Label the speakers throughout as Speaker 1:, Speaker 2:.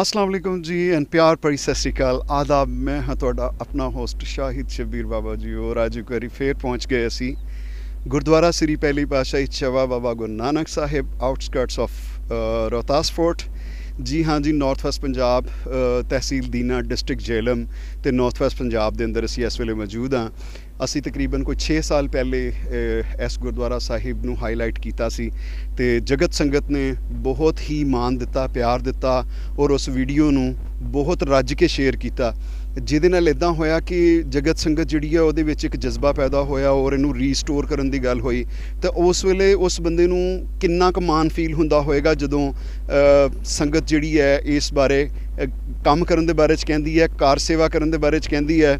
Speaker 1: ਅਸਲਾਮ ਅਲੈਕੁਮ ਜੀ ਐਨ ਪਿਆਰ ਭਰੀ ਸਤਿ ਸ੍ਰੀ ਅਕਾਲ ਆਦਾਬ ਮੈਂ ਹਾਂ ਤੁਹਾਡਾ ਆਪਣਾ ਹੋਸਟ ਸ਼ਾਹਿਦ ਸ਼ਬੀਰ ਬਾਬਾ ਜੀ ਔਰ ਅੱਜ ਕਰੀ ਫੇਰ ਪਹੁੰਚ ਗਏ ਅਸੀਂ ਗੁਰਦੁਆਰਾ ਸ੍ਰੀ ਪਹਿਲੀ ਪਾਸ਼ਾ ਇਛਵਾ Baba Guru Nanak Sahib outskirts of Rohtas fort ਜੀ ਹਾਂ ਜੀ ਨਾਰਥ ਵੈਸਟ ਪੰਜਾਬ ਤਹਿਸੀਲ ਦੀਨਾ ਡਿਸਟ੍ਰਿਕਟ ਜੇਲਮ ਤੇ ਨਾਰਥ ਵੈਸਟ ਪੰਜਾਬ ਦੇ ਅੰਦਰ ਅਸੀਂ ਇਸ ਵੇਲੇ ਮੌਜੂਦ ਹਾਂ ਅਸੀਂ ਤਕਰੀਬਨ ਕੋਈ 6 ਸਾਲ ਪਹਿਲੇ ਇਸ ਗੁਰਦੁਆਰਾ ਸਾਹਿਬ ਨੂੰ ਹਾਈਲਾਈਟ ਕੀਤਾ ਸੀ ਤੇ ਜਗਤ ਸੰਗਤ ਨੇ ਬਹੁਤ ਹੀ ਮਾਨ ਦਿੱਤਾ ਪਿਆਰ ਦਿੱਤਾ ਔਰ ਉਸ ਵੀਡੀਓ ਨੂੰ ਬਹੁਤ ਰੱਜ ਕੇ ਸ਼ੇਅਰ ਕੀਤਾ ਜਿਹਦੇ ਨਾਲ ਇਦਾਂ ਹੋਇਆ ਕਿ ਜਗਤ ਸੰਗਤ ਜਿਹੜੀ ਹੈ ਉਹਦੇ ਵਿੱਚ ਇੱਕ ਜਜ਼ਬਾ ਪੈਦਾ ਹੋਇਆ ਔਰ ਇਹਨੂੰ ਰੀਸਟੋਰ ਕਰਨ ਦੀ ਗੱਲ ਹੋਈ ਤਾਂ ਉਸ ਵੇਲੇ ਉਸ ਬੰਦੇ ਨੂੰ ਕਿੰਨਾ ਕੁ ਮਾਨ ਫੀਲ ਹੁੰਦਾ ਹੋਵੇਗਾ ਜਦੋਂ ਸੰਗਤ ਜਿਹੜੀ ਹੈ ਇਸ ਬਾਰੇ ਕੰਮ ਕਰਨ ਦੇ ਬਾਰੇ ਚ ਕਹਿੰਦੀ ਹੈ ਕਾਰ ਸੇਵਾ ਕਰਨ ਦੇ ਬਾਰੇ ਚ ਕਹਿੰਦੀ ਹੈ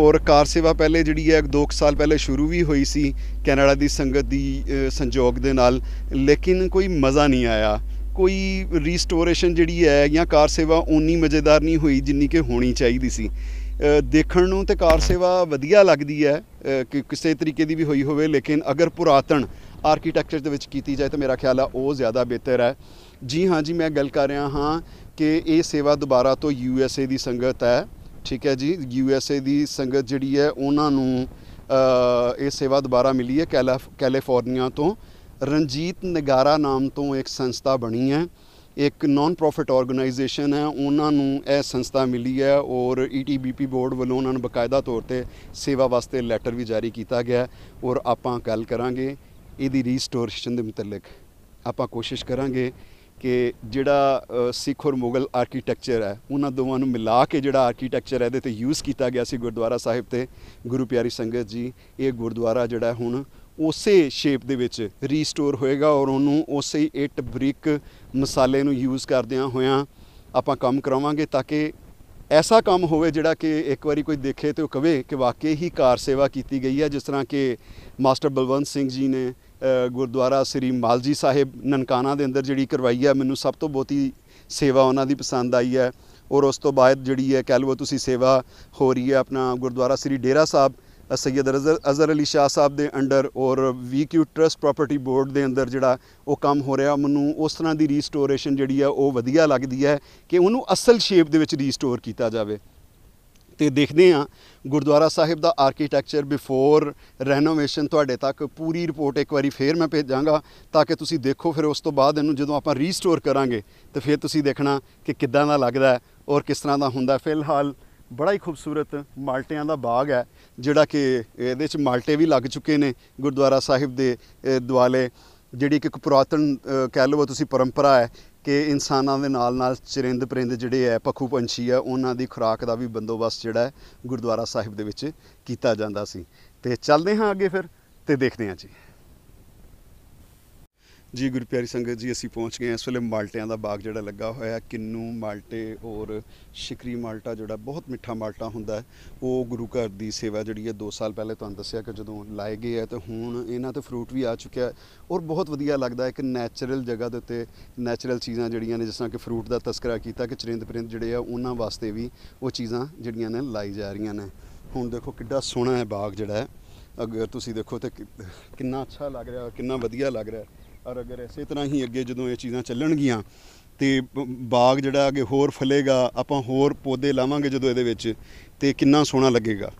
Speaker 1: ਔਰ ਕਾਰ ਸੇਵਾ ਪਹਿਲੇ ਜਿਹੜੀ ਹੈ 2 ਸਾਲ ਪਹਿਲੇ ਸ਼ੁਰੂ ਵੀ ਹੋਈ ਸੀ ਕੈਨੇਡਾ ਦੀ ਸੰਗਤ ਦੀ ਸੰਯੋਗ ਦੇ ਨਾਲ ਲੇਕਿਨ ਕੋਈ ਮਜ਼ਾ ਨਹੀਂ ਆਇਆ ਕੋਈ ਰੀਸਟੋਰੇਸ਼ਨ ਜਿਹੜੀ ਹੈ ਜਾਂ ਕਾਰ ਸੇਵਾ ਉਨੀ ਮਜ਼ੇਦਾਰ ਨਹੀਂ ਹੋਈ ਜਿੰਨੀ ਕਿ ਹੋਣੀ ਚਾਹੀਦੀ ਸੀ ਦੇਖਣ ਨੂੰ ਤੇ ਕਾਰ ਸੇਵਾ ਵਧੀਆ ਲੱਗਦੀ ਹੈ ਕਿ ਕਿਸੇ ਤਰੀਕੇ ਦੀ ਵੀ ਹੋਈ ਹੋਵੇ ਲੇਕਿਨ ਅਗਰ ਪੁਰਾਤਨ ਆਰਕੀਟੈਕਚਰ ਦੇ ਵਿੱਚ ਕੀਤੀ ਜਾਏ ਤਾਂ ਮੇਰਾ ਖਿਆਲ ਆ ਉਹ ਜ਼ਿਆਦਾ ਬਿਹਤਰ ਹੈ ਜੀ ਹਾਂ ਜੀ ਮੈਂ ਗੱਲ ਕਰ ਰਿਹਾ ਹਾਂ ਕਿ ਇਹ ਸੇਵਾ ਦੁਬਾਰਾ ਤੋਂ ਯੂਐਸਏ ਦੀ ਸੰਗਤ ਹੈ ਠੀਕ ਹੈ ਜੀ ਯੂ ਐਸ ਏ ਦੀ ਸੰਗਤ ਜਿਹੜੀ ਹੈ ਉਹਨਾਂ ਨੂੰ ਇਹ ਸੇਵਾ ਦੁਬਾਰਾ ਮਿਲੀ ਹੈ ਕੈਲੀਫੋਰਨੀਆ ਤੋਂ ਰਣਜੀਤ ਨਗਾਰਾ ਨਾਮ ਤੋਂ ਇੱਕ ਸੰਸਥਾ ਬਣੀ ਹੈ ਇੱਕ ਨਾਨ ਪ੍ਰੋਫਿਟ ਆਰਗੇਨਾਈਜੇਸ਼ਨ ਹੈ ਉਹਨਾਂ ਨੂੰ ਇਹ ਸੰਸਥਾ ਮਿਲੀ ਹੈ ਔਰ ਈਟੀਬੀਪੀ e ਬੋਰਡ ਵੱਲੋਂ ਉਹਨਾਂ ਨੂੰ ਬਕਾਇਦਾ ਤੌਰ ਤੇ ਸੇਵਾ ਵਾਸਤੇ ਲੈਟਰ ਵੀ ਜਾਰੀ ਕੀਤਾ ਗਿਆ ਔਰ ਆਪਾਂ ਗੱਲ ਕਰਾਂਗੇ ਇਹਦੀ ਰੀਸਟੋਰੇਸ਼ਨ ਦੇ ਮੁਤਲਕ ਆਪਾਂ ਕੋਸ਼ਿਸ਼ ਕਰਾਂਗੇ ਕਿ ਜਿਹੜਾ ਸਿੱਖ ਔਰ ਮੁਗਲ ਆਰਕੀਟੈਕਚਰ ਹੈ ਉਹਨਾਂ ਦੋਵਾਂ ਨੂੰ ਮਿਲਾ ਕੇ ਜਿਹੜਾ ਆਰਕੀਟੈਕਚਰ ਹੈ ਇਹਦੇ ਤੇ ਯੂਜ਼ ਕੀਤਾ ਗਿਆ ਸੀ ਗੁਰਦੁਆਰਾ ਸਾਹਿਬ ਤੇ ਗੁਰੂ ਪਿਆਰੀ ਸੰਗਤ ਜੀ ਇਹ ਗੁਰਦੁਆਰਾ ਜਿਹੜਾ ਹੁਣ ਉਸੇ ਸ਼ੇਪ ਦੇ ਵਿੱਚ ਰੀਸਟੋਰ ਹੋਏਗਾ ਔਰ ਉਹਨੂੰ ਉਸੇ ਇੱਟ ਬ੍ਰਿਕ ਮਸਾਲੇ ਨੂੰ ਯੂਜ਼ ਕਰਦਿਆਂ ਹੋਇਆਂ ਆਪਾਂ ਕੰਮ ਕਰਾਵਾਂਗੇ ਤਾਂ ਕਿ ਐਸਾ ਕੰਮ ਹੋਵੇ ਜਿਹੜਾ ਕਿ ਇੱਕ ਵਾਰੀ ਕੋਈ ਦੇਖੇ ਤੇ ਉਹ ਕਵੇ ਕਿ ਵਾਕਈ ਹੀ ਕਾਰ ਸੇਵਾ ਕੀਤੀ ਗਈ ਹੈ ਜਿਸ ਤਰ੍ਹਾਂ ਕਿ ਮਾਸਟਰ ਬਲਵੰਤ ਸਿੰਘ ਜੀ ਨੇ ਗੁਰਦੁਆਰਾ ਸ੍ਰੀ ਮਾਲਜੀ ਸਾਹਿਬ ਨਨਕਾਣਾ ਦੇ ਅੰਦਰ ਜਿਹੜੀ ਕਰਵਾਈ ਹੈ ਮੈਨੂੰ ਸਭ ਤੋਂ ਬਹੁਤੀ ਸੇਵਾ ਉਹਨਾਂ ਦੀ ਪਸੰਦ ਆਈ ਹੈ ਔਰ ਉਸ ਤੋਂ ਬਾਅਦ ਜਿਹੜੀ ਹੈ ਕਹਿ ਲਵੋ ਤੁਸੀਂ ਸੇਵਾ ਹੋ ਰਹੀ ਹੈ ਆਪਣਾ ਗੁਰਦੁਆਰਾ ਸ੍ਰੀ ਡੇਰਾ ਸਾਹਿਬ ਸੈਦ ਅਜ਼ਰ ਅਲੀ ਸ਼ਾਹ ਸਾਹਿਬ ਦੇ ਅੰਡਰ ਔਰ ਵੀਕਿਊ ਟਰਸਟ ਪ੍ਰਾਪਰਟੀ ਬੋਰਡ ਦੇ ਅੰਦਰ ਜਿਹੜਾ ਉਹ ਕੰਮ ਹੋ ਰਿਹਾ ਮੈਨੂੰ ਉਸ ਤਰ੍ਹਾਂ ਦੀ ਰੀਸਟੋਰੇਸ਼ਨ ਜਿਹੜੀ ਆ ਉਹ ਵਧੀਆ ਲੱਗਦੀ ਹੈ ਕਿ ਉਹਨੂੰ ਅਸਲ ਸ਼ੇਪ ਦੇ ਵਿੱਚ ਰੀਸਟੋਰ ਕੀਤਾ ਜਾਵੇ ਤੇ ਦੇਖਦੇ ਆ ਗੁਰਦੁਆਰਾ ਸਾਹਿਬ ਦਾ ਆਰਕੀਟੈਕਚਰ ਬਿਫੋਰ ਰੈਨੋਵੇਸ਼ਨ ਤੁਹਾਡੇ ਤੱਕ ਪੂਰੀ ਰਿਪੋਰਟ ਇੱਕ ਵਾਰੀ ਫੇਰ ਮੈਂ ਭੇਜਾਂਗਾ ਤਾਂ ਕਿ ਤੁਸੀਂ ਦੇਖੋ ਫਿਰ ਉਸ ਤੋਂ ਬਾਅਦ ਇਹਨੂੰ ਜਦੋਂ ਆਪਾਂ ਰੀਸਟੋਰ ਕਰਾਂਗੇ ਤੇ ਫਿਰ ਤੁਸੀਂ ਦੇਖਣਾ ਕਿ ਕਿੱਦਾਂ ਦਾ ਲੱਗਦਾ ਔਰ ਕਿਸ ਤਰ੍ਹਾਂ ਦਾ ਹੁੰਦਾ ਫਿਲਹਾਲ ਬੜਾ ਹੀ ਖੂਬਸੂਰਤ ਮਾਲਟਿਆਂ ਦਾ ਬਾਗ ਹੈ ਜਿਹੜਾ ਕਿ ਇਹਦੇ ਵਿੱਚ ਮਾਲਟੇ ਵੀ ਲੱਗ ਚੁੱਕੇ ਨੇ ਗੁਰਦੁਆਰਾ ਸਾਹਿਬ ਦੇ ਦੁਆਲੇ ਜਿਹੜੀ ਇੱਕ ਪੁਰਾਤਨ ਕਹਿ ਲਵੋ ਤੁਸੀਂ ਪਰੰਪਰਾ ਹੈ ਕਿ ਇਨਸਾਨਾਂ ਦੇ ਨਾਲ ਨਾਲ ਚਰਿੰਦ ਪਰਿੰਦ ਜਿਹੜੇ ਐ ਪਖੂ ਪੰਛੀ ਆ ਉਹਨਾਂ ਦੀ ਖੁਰਾਕ ਦਾ ਵੀ ਬੰਦੋਬਸਤ ਜਿਹੜਾ ਗੁਰਦੁਆਰਾ ਸਾਹਿਬ ਦੇ ਵਿੱਚ ਕੀਤਾ ਜਾਂਦਾ ਸੀ ਤੇ ਚੱਲਦੇ ਹਾਂ ਅੱਗੇ ਫਿਰ ਤੇ ਦੇਖਦੇ ਹਾਂ ਜੀ ਜੀ ਗੁਰੂ ਪਿਆਰੀ ਸੰਗਤ ਜੀ ਅਸੀਂ ਪਹੁੰਚ ਗਏ ਇਸ ਵੇਲੇ ਮਾਲਟਿਆਂ ਦਾ ਬਾਗ ਜਿਹੜਾ ਲੱਗਾ ਹੋਇਆ ਕਿੰਨੂ ਮਾਲਟੇ ਔਰ ਸ਼ਿਕਰੀ ਮਾਲਟਾ ਜਿਹੜਾ ਬਹੁਤ ਮਿੱਠਾ ਮਾਲਟਾ ਹੁੰਦਾ ਹੈ ਉਹ ਗੁਰੂ ਘਰ ਦੀ ਸੇਵਾ ਜਿਹੜੀ ਹੈ 2 ਸਾਲ ਪਹਿਲੇ ਤੁਹਾਨੂੰ ਦੱਸਿਆ ਕਿ ਜਦੋਂ ਲਾਏ ਗਏ ਆ ਤੇ ਹੁਣ ਇਹਨਾਂ ਤੇ ਫਰੂਟ ਵੀ ਆ ਚੁੱਕਿਆ ਔਰ ਬਹੁਤ ਵਧੀਆ ਲੱਗਦਾ ਹੈ ਕਿ ਨੈਚੁਰਲ ਜਗ੍ਹਾ ਦੇ ਉੱਤੇ ਨੈਚੁਰਲ ਚੀਜ਼ਾਂ ਜਿਹੜੀਆਂ ਨੇ ਜਿਸ ਤਰ੍ਹਾਂ ਕਿ ਫਰੂਟ ਦਾ ਤਸਕਰਾ ਕੀਤਾ ਕਿ ਚਰਿੰਦ ਪ੍ਰਿੰਦ ਜਿਹੜੇ ਆ ਉਹਨਾਂ ਵਾਸਤੇ ਵੀ ਉਹ ਚੀਜ਼ਾਂ ਜਿਹੜੀਆਂ ਨੇ ਲਾਈ ਜਾ ਰਹੀਆਂ ਨੇ ਹੁਣ ਦੇਖੋ ਕਿੱਡਾ ਸੋਹਣਾ ਹੈ ਬਾਗ ਜਿਹੜਾ ਹੈ ਅਗਰ ਤੁਸੀਂ ਦੇਖੋ ਤੇ ਕਿੰਨਾ ਅੱਛਾ ਲੱਗ ਰਿਹਾ ਕਿੰਨਾ ਵਧੀਆ ਲੱਗ ਰਿਹਾ ਔਰ ਅਗਰ ਇਸੇ ਤਰ੍ਹਾਂ ਹੀ ਅੱਗੇ ਜਦੋਂ ਇਹ ਚੀਜ਼ਾਂ ਚੱਲਣਗੀਆਂ ਤੇ ਬਾਗ ਜਿਹੜਾ ਅੱਗੇ ਹੋਰ ਫਲੇਗਾ ਆਪਾਂ ਹੋਰ ਪੌਦੇ ਲਾਵਾਂਗੇ ਜਦੋਂ ਇਹਦੇ ਵਿੱਚ ਤੇ ਕਿੰਨਾ ਸੋਹਣਾ ਲੱਗੇਗਾ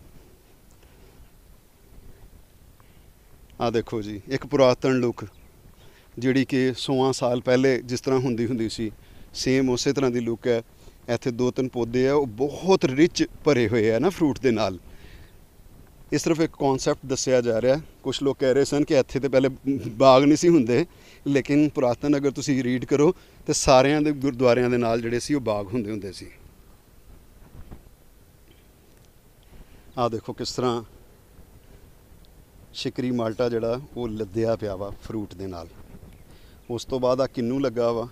Speaker 1: ਆ ਦੇਖੋ ਜੀ ਇੱਕ ਪੁਰਾਤਨ ਲੁੱਕ ਜਿਹੜੀ ਕਿ 100 ਸਾਲ ਪਹਿਲੇ ਜਿਸ ਤਰ੍ਹਾਂ ਹੁੰਦੀ ਹੁੰਦੀ ਸੀ ਸੇਮ ਉਸੇ ਤਰ੍ਹਾਂ ਦੀ ਲੁੱਕ ਹੈ ਇੱਥੇ ਦੋ ਤਿੰਨ ਪੌਦੇ ਆ ਉਹ ਬਹੁਤ ਰਿਚ ਭਰੇ ਹੋਏ ਆ ਨਾ ਫਰੂਟ ਦੇ ਨਾਲ ਇਹ ਸਿਰਫ ਇੱਕ ਕਨਸੈਪਟ ਦੱਸਿਆ ਜਾ ਰਿਹਾ ਕੁਝ ਲੋਕ ਕਹਿ ਰਹੇ ਸਨ ਕਿ ਇੱਥੇ ਤੇ ਪਹਿਲੇ ਬਾਗ ਨਹੀਂ ਸੀ ਹੁੰਦੇ ਲੇਕਿਨ ਪੁਰਾਤਨ ਅਗਰ ਤੁਸੀਂ ਰੀਡ ਕਰੋ ਤੇ ਸਾਰਿਆਂ ਦੇ ਗੁਰਦੁਆਰਿਆਂ ਦੇ ਨਾਲ ਜਿਹੜੇ ਸੀ ਉਹ ਬਾਗ ਹੁੰਦੇ ਹੁੰਦੇ ਸੀ ਆ ਦੇਖੋ ਕਿਸ ਤਰ੍ਹਾਂ ਸ਼ਿਕਰੀ ਮਾਲਟਾ ਜਿਹੜਾ ਉਹ ਲੱਦਿਆ ਪਿਆ ਵਾ ਫਰੂਟ ਦੇ ਨਾਲ ਉਸ ਤੋਂ ਬਾਅਦ ਆ ਕਿੰਨੂ ਲੱਗਾ ਵਾ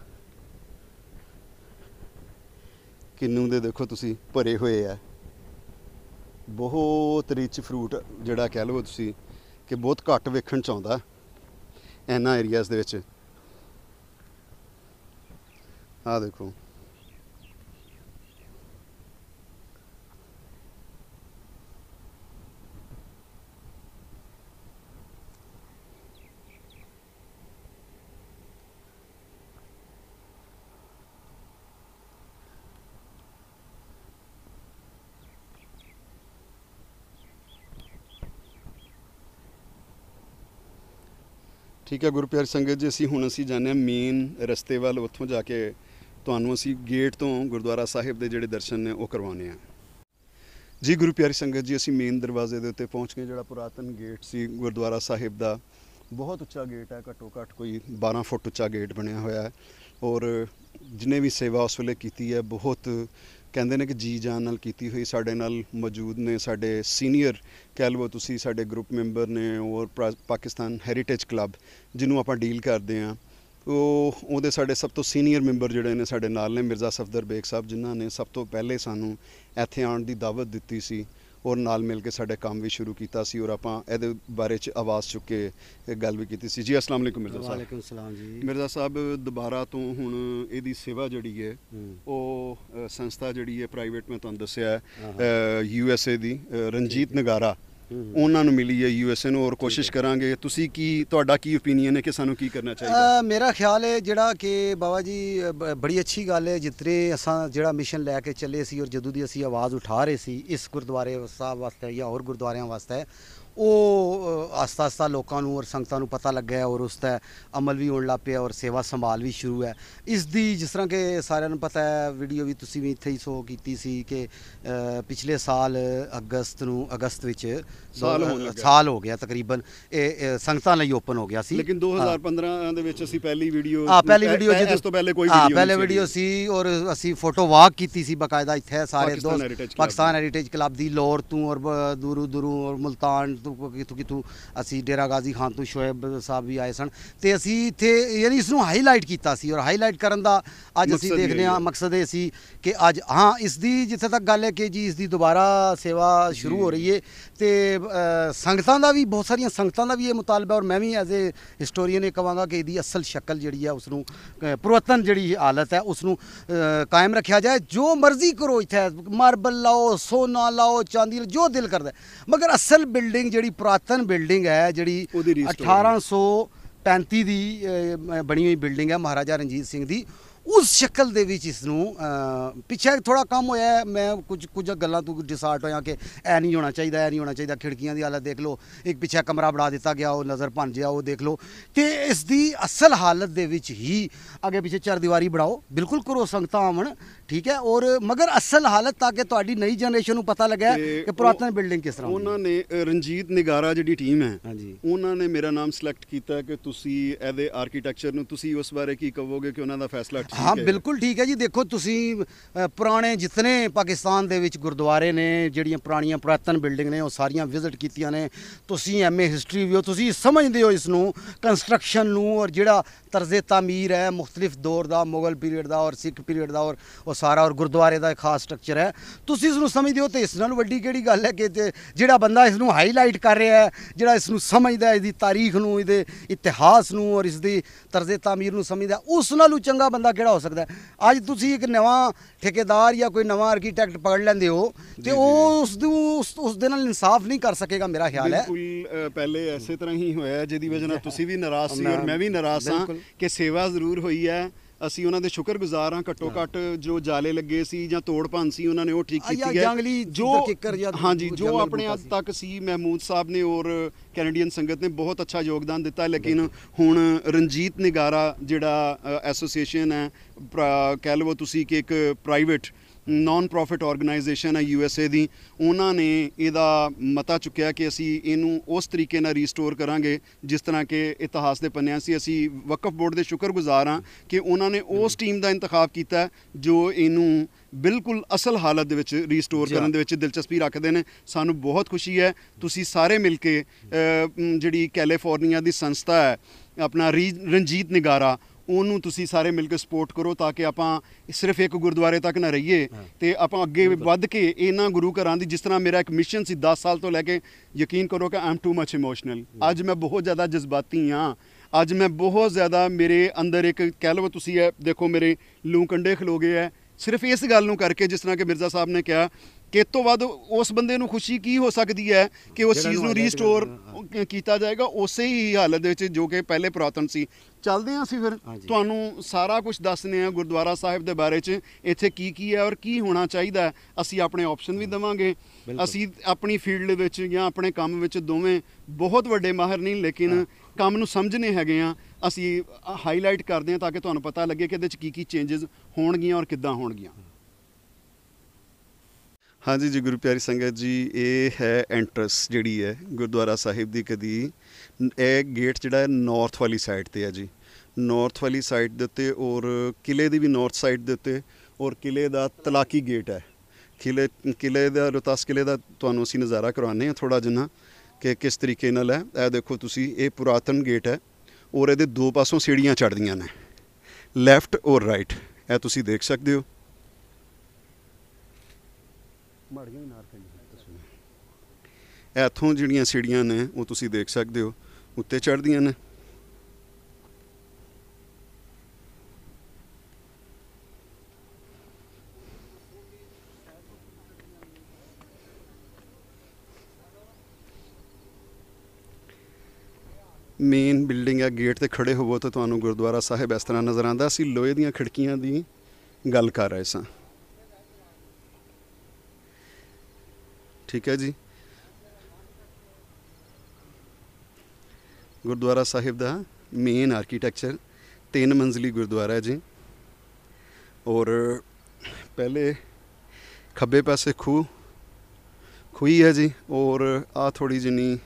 Speaker 1: ਕਿੰਨੂ ਦੇ ਦੇਖੋ ਤੁਸੀਂ ਭਰੇ ਹੋਏ ਆ ਬਹੁਤ ਰਿਚ ਫਰੂਟ ਜਿਹੜਾ ਕਹਿ ਲਵੋ ਤੁਸੀਂ ਕਿ ਬਹੁਤ ਘੱਟ ਵੇਖਣ ਚ ਆਉਂਦਾ ਇਹਨਾਂ ਏਰੀਆਜ਼ ਦੇ ਵਿੱਚ ਆ ਦੇਖੋ ਠੀਕ ਹੈ ਗੁਰਪਿਆਰੀ ਸੰਗਤ ਜੀ ਅਸੀਂ ਹੁਣ ਅਸੀਂ ਜਾਣਿਆ ਮੇਨ ਰਸਤੇ ਵੱਲ ਉੱਥੋਂ ਜਾ ਕੇ ਤੁਹਾਨੂੰ ਅਸੀਂ ਗੇਟ ਤੋਂ ਗੁਰਦੁਆਰਾ ਸਾਹਿਬ ਦੇ ਜਿਹੜੇ ਦਰਸ਼ਨ ਨੇ ਉਹ ਕਰਵਾਉਣੇ ਆ ਜੀ ਗੁਰਪ੍ਰੀਤ ਸਿੰਘ ਸੰਗਤ ਜੀ ਅਸੀਂ ਮੇਨ ਦਰਵਾਜ਼ੇ ਦੇ ਉੱਤੇ ਪਹੁੰਚ ਗਏ ਜਿਹੜਾ ਪੁਰਾਤਨ ਗੇਟ ਸੀ ਗੁਰਦੁਆਰਾ ਸਾਹਿਬ ਦਾ ਬਹੁਤ ਉੱਚਾ ਗੇਟ ਹੈ ਘੱਟੋ ਘੱਟ ਕੋਈ 12 ਫੁੱਟ ਉੱਚਾ ਗੇਟ ਬਣਿਆ ਹੋਇਆ ਹੈ ਔਰ ਜਿਨੇ ਵੀ ਸੇਵਾ ਉਸ ਵੇਲੇ ਕੀਤੀ ਹੈ ਬਹੁਤ ਕਹਿੰਦੇ ਨੇ ਕਿ ਜੀ ਜਾਨ ਨਾਲ ਕੀਤੀ ਹੋਈ ਸਾਡੇ ਨਾਲ ਮੌਜੂਦ ਨੇ ਸਾਡੇ ਸੀਨੀਅਰ ਕਹਿ ਲਵੋ ਤੁਸੀਂ ਸਾਡੇ ਗਰੁੱਪ ਮੈਂਬਰ ਨੇ ਔਰ ਪਾਕਿਸਤਾਨ ਹੈਰੀਟੇਜ ਕਲੱਬ ਜਿਹਨੂੰ ਆਪਾਂ ਡੀਲ ਕਰਦੇ ਆ ਉਹ ਉਹਦੇ ਸਾਡੇ ਸਭ ਤੋਂ ਸੀਨੀਅਰ ਮੈਂਬਰ ਜਿਹੜੇ ਨੇ ਸਾਡੇ ਨਾਲ ਨੇ ਮਿਰਜ਼ਾ ਸਫਦਰ ਬੇਗ ਸਾਹਿਬ ਜਿਨ੍ਹਾਂ ਨੇ ਸਭ ਤੋਂ ਪਹਿਲੇ ਸਾਨੂੰ ਇੱਥੇ ਆਉਣ ਦੀ ਦਾਵਤ ਦਿੱਤੀ ਸੀ ਔਰ ਨਾਲ ਮਿਲ ਕੇ ਸਾਡੇ ਕੰਮ ਵੀ ਸ਼ੁਰੂ ਕੀਤਾ ਸੀ ਔਰ ਆਪਾਂ ਇਹਦੇ ਬਾਰੇ ਚ ਆਵਾਜ਼ ਚੁੱਕ ਕੇ ਗੱਲ ਵੀ ਕੀਤੀ ਸੀ ਜੀ ਅਸਲਾਮ ਅਲੈਕੁਮ ਮਿਰਜ਼ਾ ਸਾਹਿਬ ਵਾਲੇਕੁਮ ਸਲਾਮ ਜੀ ਮਿਰਜ਼ਾ ਸਾਹਿਬ ਦੁਬਾਰਾ ਤੋਂ ਹੁਣ ਇਹਦੀ ਸੇਵਾ ਜਿਹੜੀ ਹੈ ਉਹ ਸੰਸਥਾ ਜਿਹੜੀ ਹੈ ਪ੍ਰਾਈਵੇਟ ਮੈਂ ਤੁਹਾਨੂੰ ਦੱਸਿਆ ਯੂ ਐਸ ਏ ਦੀ ਰਣਜੀਤ ਨਗਾਰਾ ਉਹਨਾਂ ਨੂੰ ਮਿਲੀ ਹੈ ਯੂਐਸਏ ਨੂੰ ਔਰ ਕੋਸ਼ਿਸ਼ ਕਰਾਂਗੇ ਤੁਸੀਂ ਕੀ ਤੁਹਾਡਾ ਕੀ ਓਪੀਨੀਅਨ ਹੈ ਕਿ ਸਾਨੂੰ ਕੀ ਕਰਨਾ ਚਾਹੀਦਾ
Speaker 2: ਮੇਰਾ ਖਿਆਲ ਹੈ ਜਿਹੜਾ ਕਿ ਬਾਬਾ ਜੀ ਬੜੀ ਅੱਛੀ ਗੱਲ ਹੈ ਜਿਤਰੇ ਅਸਾਂ ਜਿਹੜਾ ਮਿਸ਼ਨ ਲੈ ਕੇ ਚੱਲੇ ਸੀ ਔਰ ਜਦੋਂ ਦੀ ਅਸੀਂ ਆਵਾਜ਼ ਉਠਾ ਰਹੇ ਸੀ ਇਸ ਗੁਰਦੁਆਰੇ ਸਾਹਿਬ ਵਾਸਤੇ ਜਾਂ ਹੋਰ ਗੁਰਦੁਆਰਿਆਂ ਵਾਸਤੇ ਉਹ ਆਸਤਾ ਆਸਤਾ ਲੋਕਾਂ ਨੂੰ ਔਰ ਸੰਗਤਾਂ ਨੂੰ ਪਤਾ ਲੱਗਿਆ ਔਰ ਉਸ ਤੇ ਅਮਲ ਵੀ ਹੋਣ ਲੱਗ ਪਿਆ ਔਰ ਸੇਵਾ ਸੰਭਾਲ ਵੀ ਸ਼ੁਰੂ ਹੈ ਇਸ ਦੀ ਜਿਸ ਤਰ੍ਹਾਂ ਕਿ ਸਾਰਿਆਂ ਨੂੰ ਪਤਾ ਹੈ ਵੀਡੀਓ ਵੀ ਤੁਸੀਂ ਵੀ ਇੱਥੇ ਹੀ ਸੋ ਕੀਤੀ ਸੀ ਕਿ ਪਿਛਲੇ ਸਾਲ ਅਗਸਤ ਨੂੰ ਅਗਸਤ ਵਿੱਚ ਸਾਲ ਹੋ ਗਿਆ ਤਕਰੀਬਨ ਇਹ ਸੰਗਤਾਂ ਲਈ ਓਪਨ ਹੋ ਗਿਆ ਸੀ ਲੇਕਿਨ
Speaker 1: 2015 ਦੇ ਵਿੱਚ ਅਸੀਂ ਪਹਿਲੀ ਵੀਡੀਓ ਆ ਪਹਿਲੀ ਵੀਡੀਓ ਜੀ ਤੋਂ ਪਹਿਲੇ ਕੋਈ ਵੀਡੀਓ ਪਹਿਲੇ ਵੀਡੀਓ
Speaker 2: ਸੀ ਔਰ ਅਸੀਂ ਫੋਟੋ ਵਾਕ ਕੀਤੀ ਸੀ ਬਕਾਇਦਾ ਇੱਥੇ ਸਾਰੇ ਦੋਸਤ ਪਾਕਿਸਤਾਨ ਹੈਰੀਟੇਜ ਕਲੱਬ ਦੀ ਲੋਰ ਤੋਂ ਔਰ ਦੂਰੂ ਦੂਰੂ ਔਰ ਮਲਤਾਨ ਤੋਂ ਕਿਤੋਂ ਕਿਤੋਂ ਅਸੀਂ ਡੇਰਾ ਗਾਜ਼ੀ ਖਾਨ ਤੋਂ ਸ਼ੋਏਬ ਸਾਹਿਬ ਵੀ ਆਏ ਸਨ ਤੇ ਅਸੀਂ ਇੱਥੇ ਯਾਨੀ ਇਸ ਨੂੰ ਹਾਈਲਾਈਟ ਕੀਤਾ ਸੀ ਔਰ ਹਾਈਲਾਈਟ ਕਰਨ ਦਾ ਅੱਜ ਅਸੀਂ ਦੇਖਦੇ ਹਾਂ ਮਕਸਦ ਇਹ ਸੀ ਕਿ ਅੱਜ ਹਾਂ ਇਸ ਦੀ ਜਿੱਥੇ ਤੱਕ ਗੱਲ ਹੈ ਕਿ ਜੀ ਇਸ ਦੀ ਦੁਬਾਰਾ ਸੇਵਾ ਸ਼ੁਰੂ ਹੋ ਰਹੀ ਹੈ ਤੇ ਸੰਗਤਾਂ ਦਾ ਵੀ ਬਹੁਤ ਸਾਰੀਆਂ ਸੰਗਤਾਂ ਦਾ ਵੀ ਇਹ ਮੁਤਾਲਬਾ ਔਰ ਮੈਂ ਵੀ ਐਜ਼ ਅ ਹਿਸਟੋਰੀਅਨ ਇਹ ਕਹਾਂਗਾ ਕਿ ਇਹਦੀ ਅਸਲ ਸ਼ਕਲ ਜਿਹੜੀ ਹੈ ਉਸ ਨੂੰ ਪ੍ਰਵਤਨ ਜਿਹੜੀ ਹਾਲਤ ਹੈ ਉਸ ਨੂੰ ਕਾਇਮ ਰੱਖਿਆ ਜਾਏ ਜੋ ਮਰਜ਼ੀ ਕਰੋ ਇੱਥੇ ਮਾਰਬਲ ਲਾਓ ਸੋਨਾ ਲਾਓ ਚਾਂਦੀ ਜੋ ਦਿਲ ਕਰਦਾ ਮਗਰ ਅਸਲ ਬਿਲਡਿੰਗ ਜਿਹੜੀ ਪ੍ਰਾਤਨ ਬਿਲਡਿੰਗ ਹੈ ਜਿਹੜੀ 1835 ਦੀ ਬਣੀ ਹੋਈ ਬਿਲਡਿੰਗ ਹੈ ਮਹਾਰਾਜਾ ਰਣਜੀਤ ਸਿੰਘ ਦੀ ਉਸ ਸ਼ਕਲ ਦੇ ਵਿੱਚ ਇਸ ਨੂੰ ਪਿੱਛੇ ਥੋੜਾ ਕੰਮ ਹੋਇਆ ਮੈਂ ਕੁਝ ਕੁਝ ਗੱਲਾਂ ਤੋਂ ਡਿਸਾਰਟ ਹੋਇਆ ਕਿ ਐ ਨਹੀਂ ਹੋਣਾ ਚਾਹੀਦਾ ਐ ਨਹੀਂ ਹੋਣਾ ਚਾਹੀਦਾ ਖਿੜਕੀਆਂ ਦੀ ਹਾਲਤ ਦੇਖ ਲਓ ਇੱਕ ਪਿੱਛੇ ਕਮਰਾ ਬਣਾ ਦਿੱਤਾ ਗਿਆ ਉਹ ਨਜ਼ਰ ਭੰਨ ਗਿਆ ਉਹ ਦੇਖ ਲਓ ਕਿ ਇਸ ਦੀ ਅਸਲ ਹਾਲਤ ਦੇ ਵਿੱਚ ਹੀ ਅੱਗੇ ਪਿੱਛੇ ਚਾਰ ਦੀਵਾਰੀ ਬਣਾਓ ਬਿਲਕੁਲ ਕਰੋ ਸੰਗਤਾਂ ਆਵਣ ਠੀਕ ਹੈ ਔਰ ਮਗਰ ਅਸਲ ਹਾਲਤ ਤਾਂ ਕਿ ਤੁਹਾਡੀ ਨਈ ਜਨਰੇਸ਼ਨ ਨੂੰ ਪਤਾ ਲੱਗਿਆ ਕਿ ਪੁਰਾਤਨ ਬਿਲਡਿੰਗ
Speaker 1: ਕਿਸ ਤਰ੍ਹਾਂ ਉਹਨਾਂ ਨੇ ਰਣਜੀਤ ਨਿਗਾਰਾ ਜਿਹੜੀ ਟੀਮ ਹੈ ਉਹਨਾਂ ਨੇ ਮੇਰਾ ਨਾਮ ਸਿਲੈਕਟ ਕੀਤਾ ਕਿ ਤੁਸੀਂ ਇਹਦੇ ਆਰਕੀਟੈਕਚਰ ਨੂੰ ਤੁਸੀਂ ਉਸ ਬਾਰੇ ਕੀ ਕਹੋਗੇ ਕਿ ਉਹਨਾਂ ਦਾ ਫੈਸਲਾ ਹਾਂ ਬਿਲਕੁਲ ਠੀਕ ਹੈ ਜੀ ਦੇਖੋ
Speaker 2: ਤੁਸੀਂ ਪੁਰਾਣੇ ਜਿਤਨੇ ਪਾਕਿਸਤਾਨ ਦੇ ਵਿੱਚ ਗੁਰਦੁਆਰੇ ਨੇ ਜਿਹੜੀਆਂ ਪੁਰਾਣੀਆਂ ਪ੍ਰਾਤਨ ਬਿਲਡਿੰਗ ਨੇ ਉਹ ਸਾਰੀਆਂ ਵਿਜ਼ਿਟ ਕੀਤੀਆਂ ਨੇ ਤੁਸੀਂ ਐਮਏ ਹਿਸਟਰੀ ਵੀ ਹੋ ਤੁਸੀਂ ਸਮਝਦੇ ਹੋ ਇਸ ਨੂੰ ਕੰਸਟਰਕਸ਼ਨ ਨੂੰ ਔਰ ਜਿਹੜਾ ਤਰਜ਼ੇ ਤਾਮੀਰ ਹੈ ਮੁxtਲਿਫ ਦੌਰ ਦਾ ਮੁਗਲ ਪੀਰੀਅਡ ਦਾ ਔਰ ਸਿੱਖ ਪੀਰੀਅਡ ਦਾ ਔਰ ਉਹ ਸਾਰਾ ਔਰ ਗੁਰਦੁਆਰੇ ਦਾ ਖਾਸ ਸਟਰਕਚਰ ਹੈ ਤੁਸੀਂ ਇਸ ਨੂੰ ਸਮਝਦੇ ਹੋ ਤੇ ਇਸ ਨਾਲ ਵੱਡੀ ਕਿਹੜੀ ਗੱਲ ਹੈ ਕਿ ਜਿਹੜਾ ਬੰਦਾ ਇਸ ਨੂੰ ਹਾਈਲਾਈਟ ਕਰ ਰਿਹਾ ਹੈ ਜਿਹੜਾ ਇਸ ਨੂੰ ਸਮਝਦਾ ਹੈ ਦੀ ਤਾਰੀਖ ਨੂੰ ਇਹਦੇ ਇਤਿਹਾਸ ਨੂੰ ਔਰ ਇਸ ਦੀ ਤਰਜ਼ੇ ਤਾਮੀਰ ਨੂੰ ਸਮਝਦਾ ਉਸ ਨਾਲੋਂ ਚੰਗਾ ਬੰਦਾ ਕਿਹੜਾ ਹੋ ਸਕਦਾ ਅੱਜ ਤੁਸੀਂ ਇੱਕ ਨਵਾਂ ਠੇਕੇਦਾਰ ਜਾਂ ਕੋਈ ਨਵਾਂ ਆਰਕੀਟੈਕਟ ਪਕੜ ਲੈਂਦੇ ਹੋ ਤੇ ਉਹ ਉਸ ਨੂੰ ਉਸ ਦੇ ਨਾਲ ਇਨਸਾਫ ਨਹੀਂ ਕਰ ਸਕੇਗਾ ਮੇਰਾ ਖਿਆਲ ਹੈ
Speaker 1: ਬਿਲਕੁਲ ਪਹਿਲੇ ਐਸੇ ਤਰ੍ਹਾਂ ਹੀ ਹੋਇਆ ਜਿਹਦੀ ਵਜ੍ਹਾ ਨਾਲ ਤੁਸੀਂ ਵੀ ਨਾਰਾਜ਼ ਸੀ ਔਰ ਮੈਂ ਵੀ ਨਾਰਾਜ਼ ਹਾਂ ਕਿ ਸੇਵਾ ਜ਼ਰੂਰ ਹੋਈ ਹੈ ਅਸੀਂ ਉਹਨਾਂ ਦੇ ਸ਼ੁਕਰਗੁਜ਼ਾਰ ਹਾਂ ਘੱਟੋ ਘੱਟ ਜੋ ਜਾਲੇ ਲੱਗੇ ਸੀ ਜਾਂ ਤੋੜ ਭੰਨ ਸੀ ਉਹਨਾਂ ਨੇ ਉਹ ਠੀਕ ਕੀਤੀ ਹੈ ਜੰਗਲੀ ਜੋ ਕਿੱਕਰ ਜਾਂ ਹਾਂਜੀ ਜੋ ਆਪਣੇ ਅੱਜ ਤੱਕ ਸੀ ਮਹਿਮੂਦ ਸਾਹਿਬ ਨੇ ਔਰ ਕੈਨੇਡੀਅਨ ਸੰਗਤ ਨੇ ਬਹੁਤ ਅੱਛਾ ਯੋਗਦਾਨ ਦਿੱਤਾ ਲੇਕਿਨ ਹੁਣ ਰਣਜੀਤ ਨਿਗਾਰਾ ਜਿਹੜਾ ਐਸੋਸੀਏਸ਼ਨ ਹੈ ਕਹਿ ਲਵੋ ਤੁਸੀਂ ਕਿ ਇੱਕ ਪ੍ਰਾਈਵੇਟ ਨਾਨ ਪ੍ਰੋਫਿਟ ਆਰਗੇਨਾਈਜੇਸ਼ਨ ਹੈ ਯੂਐਸਏ ਦੀ ਉਹਨਾਂ ਨੇ ਇਹਦਾ ਮਤਾ ਚੁੱਕਿਆ ਕਿ ਅਸੀਂ ਇਹਨੂੰ ਉਸ ਤਰੀਕੇ ਨਾਲ ਰੀਸਟੋਰ ਕਰਾਂਗੇ ਜਿਸ ਤਰ੍ਹਾਂ ਕਿ ਇਤਿਹਾਸ ਦੇ ਪੰਨਿਆਂ ਸੀ ਅਸੀਂ ਵਕਫ ਬੋਰਡ ਦੇ ਸ਼ੁਕਰਗੁਜ਼ਾਰ ਹਾਂ ਕਿ ਉਹਨਾਂ ਨੇ ਉਸ ਟੀਮ ਦਾ ਇੰਤਖਾਬ ਕੀਤਾ ਜੋ ਇਹਨੂੰ ਬਿਲਕੁਲ ਅਸਲ ਹਾਲਤ ਦੇ ਵਿੱਚ ਰੀਸਟੋਰ ਕਰਨ ਦੇ ਵਿੱਚ ਦਿਲਚਸਪੀ ਰੱਖਦੇ ਨੇ ਸਾਨੂੰ ਬਹੁਤ ਖੁਸ਼ੀ ਹੈ ਤੁਸੀਂ ਸਾਰੇ ਮਿਲ ਕੇ ਜਿਹੜੀ ਕੈਲੀਫੋਰਨੀਆ ਦੀ ਸੰਸਥਾ ਹੈ ਆਪਣਾ ਰਣਜੀਤ ਨਿਗਾਰਾ ਉਹਨੂੰ ਤੁਸੀਂ ਸਾਰੇ ਮਿਲ ਕੇ ਸਪੋਰਟ ਕਰੋ ਤਾਂ ਕਿ ਆਪਾਂ ਸਿਰਫ ਇੱਕ ਗੁਰਦੁਆਰੇ ਤੱਕ ਨਾ ਰਹੀਏ ਤੇ ਆਪਾਂ ਅੱਗੇ ਵੱਧ ਕੇ ਇਹਨਾਂ ਗੁਰੂ ਘਰਾਂ ਦੀ ਜਿਸ ਤਰ੍ਹਾਂ ਮੇਰਾ ਇੱਕ ਮਿਸ਼ਨ ਸੀ 10 ਸਾਲ ਤੋਂ ਲੈ ਕੇ ਯਕੀਨ ਕਰੋ ਕਿ ਆਮ ਟੂ ਮੱਚ ਇਮੋਸ਼ਨਲ ਅੱਜ ਮੈਂ ਬਹੁਤ ਜ਼ਿਆਦਾ ਜਜ਼ਬਾਤੀ ਹਾਂ ਅੱਜ ਮੈਂ ਬਹੁਤ ਜ਼ਿਆਦਾ ਮੇਰੇ ਅੰਦਰ ਇੱਕ ਕਹਿ ਲਵੋ ਤੁਸੀਂ ਇਹ ਦੇਖੋ ਮੇਰੇ ਲੂ ਕੰਡੇ ਖਲੋ ਗਏ ਐ ਸਿਰਫ ਇਸ ਗੱਲ ਨੂੰ ਕਰਕੇ ਜਿਸ ਤਰ੍ਹਾਂ ਕਿ ਮਿਰਜ਼ਾ ਸਾਹਿਬ ਨੇ ਕਿਹਾ ਕਿ ਤੋਂ ਵੱਧ ਉਸ ਬੰਦੇ ਨੂੰ ਖੁਸ਼ੀ ਕੀ ਹੋ ਸਕਦੀ ਹੈ ਕਿ ਉਸ ਚੀਜ਼ ਨੂੰ ਰੀਸਟੋਰ ਕੀਤਾ ਜਾਏਗਾ ਉਸੇ ਹੀ ਹਾਲਤ ਦੇ ਵਿੱਚ ਜੋ ਕਿ ਪਹਿਲੇ ਪ੍ਰਾਤਨ ਸੀ ਚੱਲਦੇ ਆਂ ਅਸੀਂ ਫਿਰ ਤੁਹਾਨੂੰ ਸਾਰਾ ਕੁਝ ਦੱਸਨੇ ਆ ਗੁਰਦੁਆਰਾ ਸਾਹਿਬ ਦੇ ਬਾਰੇ 'ਚ ਇੱਥੇ ਕੀ ਕੀ ਹੈ ਔਰ ਕੀ ਹੋਣਾ ਚਾਹੀਦਾ ਅਸੀਂ ਆਪਣੇ ਆਪਸ਼ਨ ਵੀ ਦਵਾਂਗੇ ਅਸੀਂ ਆਪਣੀ ਫੀਲਡ ਦੇ ਵਿੱਚ ਜਾਂ ਆਪਣੇ ਕੰਮ ਵਿੱਚ ਦੋਵੇਂ ਬਹੁਤ ਵੱਡੇ ਮਾਹਰ ਨਹੀਂ ਲੇਕਿਨ ਕੰਮ ਨੂੰ ਸਮਝਨੇ ਹੈਗੇ ਆ ਅਸੀਂ ਹਾਈਲਾਈਟ ਕਰਦੇ ਆ ਤਾਂ ਕਿ ਤੁਹਾਨੂੰ ਪਤਾ ਲੱਗੇ ਕਿ ਇਹਦੇ 'ਚ ਕੀ ਕੀ ਚੇਂਜਸ ਹੋਣਗੀਆਂ ਔਰ ਕਿੱਦਾਂ ਹੋਣਗੀਆਂ ਹਾਂਜੀ ਜੀ ਗੁਰੂ ਪਿਆਰੀ ਸੰਗਤ ਜੀ ਇਹ ਹੈ ਐਂਟਰਸ ਜਿਹੜੀ ਹੈ ਗੁਰਦੁਆਰਾ ਸਾਹਿਬ ਦੀ ਕਦੀ ਇਹ ਗੇਟ ਜਿਹੜਾ ਹੈ ਨਾਰਥ ਵਾਲੀ ਸਾਈਡ ਤੇ ਹੈ ਜੀ ਨਾਰਥ ਵਾਲੀ ਸਾਈਡ ਦੇ ਉੱਤੇ ਔਰ ਕਿਲੇ ਦੀ ਵੀ ਨਾਰਥ ਸਾਈਡ ਦੇ ਉੱਤੇ ਔਰ ਕਿਲੇ ਦਾ ਤਲਾਕੀ ਗੇਟ ਹੈ ਕਿਲੇ ਕਿਲੇ ਦਾ ਰੋਤਾਸ ਕਿਲੇ ਦਾ ਤੁਹਾਨੂੰ ਅਸੀਂ ਨਜ਼ਾਰਾ ਕਰਵਾਉਂਦੇ ਹਾਂ ਥੋੜਾ ਜਿੰਨਾ ਕਿ ਕਿਸ ਤਰੀਕੇ ਨਾਲ ਹੈ ਇਹ ਦੇਖੋ ਤੁਸੀਂ ਇਹ ਪੁਰਾਤਨ ਗੇਟ ਹੈ ਔਰ ਇਹਦੇ ਦੋ ਪਾਸੋਂ ਸੀੜੀਆਂ ਚੜਦੀਆਂ ਨੇ ਲੈਫਟ ਔਰ ਰਾਈਟ ਇਹ ਤੁਸੀਂ ਦੇਖ ਸਕਦੇ ਹੋ ਮਾੜੀਆਂ ਨਾਰ ਪਈਆਂ ਤਸਵੀਰ ਇੱਥੋਂ ਜਿਹੜੀਆਂ ਸੀੜੀਆਂ ਨੇ ਉਹ ਤੁਸੀਂ ਦੇਖ ਸਕਦੇ ਹੋ ਉੱਤੇ ਚੜਦੀਆਂ ਨੇ ਮੇਨ ਬਿਲਡਿੰਗ ਆ ਗੇਟ ਤੇ ਖੜੇ ਹੋਵੋ ਤਾਂ ਤੁਹਾਨੂੰ ਗੁਰਦੁਆਰਾ ਸਾਹਿਬ ਇਸ ਤਰ੍ਹਾਂ ਨਜ਼ਰ ਆਉਂਦਾ ਸੀ ਲੋਹੇ ਦੀਆਂ ਖਿੜਕੀਆਂ ਦੀ ਗੱਲ ਕਰ ਰਹੇ ਸਾਂ ਠੀਕ ਹੈ ਜੀ ਗੁਰਦੁਆਰਾ ਸਾਹਿਬ ਦਾ ਮੇਨ ਆਰਕੀਟੈਕਚਰ ਤਿੰਨ ਮੰਜ਼ਲੀ ਗੁਰਦੁਆਰਾ ਹੈ ਜੀ ਔਰ ਪਹਿਲੇ ਖੱਬੇ ਪਾਸੇ ਖੂ ਖੂਈ ਹੈ ਜੀ ਔਰ ਆ ਥੋੜੀ ਜਿਨੀ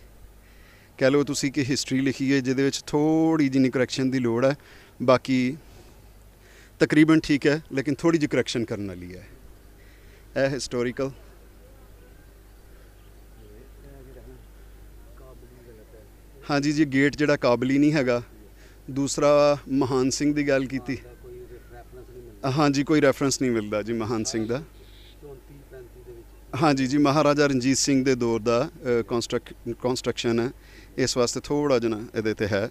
Speaker 1: ਕਹਿ ਲਓ ਤੁਸੀਂ ਕਿ ਹਿਸਟਰੀ ਲਿਖੀ ਹੈ ਜਿਹਦੇ ਵਿੱਚ ਥੋੜੀ ਜਿਨੀ ਕਰੈਕਸ਼ਨ ਦੀ ਲੋੜ ਹੈ ਬਾਕੀ ਤਕਰੀਬਨ ਠੀਕ ਹੈ ਲੇਕਿਨ ਥੋੜੀ ਜਿਹੀ ਕਰੈਕਸ਼ਨ ਕਰਨ ਵਾਲੀ ਹੈ ਇਹ ਹਿਸਟੋਰੀਕਲ ਹਾਂਜੀ ਜੀ ਗੇਟ ਜਿਹੜਾ ਕਾਬਲ ਹੀ ਨਹੀਂ ਹੈਗਾ ਦੂਸਰਾ ਮਹਾਨ ਸਿੰਘ ਦੀ ਗੱਲ ਕੀਤੀ ਹਾਂਜੀ ਕੋਈ ਰੈਫਰੈਂਸ ਨਹੀਂ ਮਿਲਦਾ ਜੀ ਮਹਾਨ ਸਿੰਘ ਦਾ ਹਾਂਜੀ ਜੀ ਮਹਾਰਾਜਾ ਰਣਜੀਤ ਸਿੰਘ ਦੇ ਦੌਰ ਦਾ ਕੰਸਟਰਕਸ਼ਨ ਹੈ ਇਸ ਵਾਸਤੇ ਥੋੜਾ ਜਨਾ ਇਹਦੇ ਤੇ ਹੈ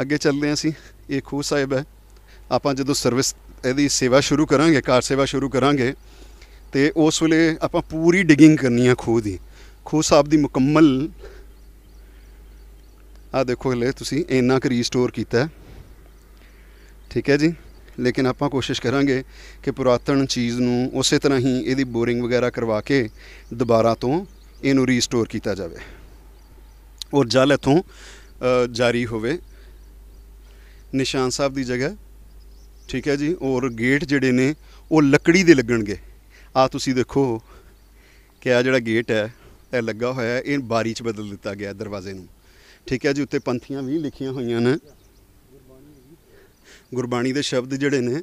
Speaker 1: ਅੱਗੇ ਚੱਲਦੇ ਹਾਂ ਅਸੀਂ ਇਹ ਖੂਹ ਸਾਹਿਬ ਹੈ ਆਪਾਂ ਜਦੋਂ ਸਰਵਿਸ ਇਹਦੀ ਸੇਵਾ ਸ਼ੁਰੂ ਕਰਾਂਗੇ ਕਾਰ ਸੇਵਾ ਸ਼ੁਰੂ ਕਰਾਂਗੇ ਤੇ ਉਸ ਵੇਲੇ ਆਪਾਂ ਪੂਰੀ ਡਿਗਿੰਗ ਕਰਨੀ ਆ ਖੂਹ ਦੀ ਖੂਹ ਸਾਹਿਬ ਦੀ ਮੁਕੰਮਲ ਆ ਦੇਖੋ ਹਲੇ ਤੁਸੀਂ ਇੰਨਾ ਕੁ ਰੀਸਟੋਰ ਕੀਤਾ ਠੀਕ ਹੈ ਜੀ ਲੇਕਿਨ ਆਪਾਂ ਕੋਸ਼ਿਸ਼ ਕਰਾਂਗੇ ਕਿ ਪੁਰਾਤਨ ਚੀਜ਼ ਨੂੰ ਉਸੇ ਤਰ੍ਹਾਂ ਹੀ ਇਹਦੀ ਬੋਰਿੰਗ ਵਗੈਰਾ ਕਰਵਾ ਕੇ ਦੁਬਾਰਾ ਤੋਂ ਇਹਨੂੰ ਰੀਸਟੋਰ ਕੀਤਾ ਜਾਵੇ ਔਰ ਜਲ ਇਥੋਂ ਜਾਰੀ ਹੋਵੇ ਨਿਸ਼ਾਨ ਸਾਹਿਬ ਦੀ ਜਗ੍ਹਾ ਠੀਕ ਹੈ ਜੀ ਔਰ ਗੇਟ ਜਿਹੜੇ ਨੇ ਉਹ ਲੱਕੜੀ ਦੇ ਲੱਗਣਗੇ ਆ ਤੁਸੀਂ ਦੇਖੋ ਕਿ ਆ ਜਿਹੜਾ ਗੇਟ ਹੈ ਇਹ ਲੱਗਾ ਹੋਇਆ ਹੈ ਇਹ ਬਾਰੀ 'ਚ ਬਦਲ ਦਿੱਤਾ ਗਿਆ ਦਰਵਾਜ਼ੇ ਨੂੰ ਠੀਕ ਹੈ ਜੀ ਉੱਤੇ ਪੰਥੀਆਂ ਵੀ ਲਿਖੀਆਂ ਹੋਈਆਂ ਨੇ ਗੁਰਬਾਣੀ ਦੇ ਸ਼ਬਦ ਜਿਹੜੇ ਨੇ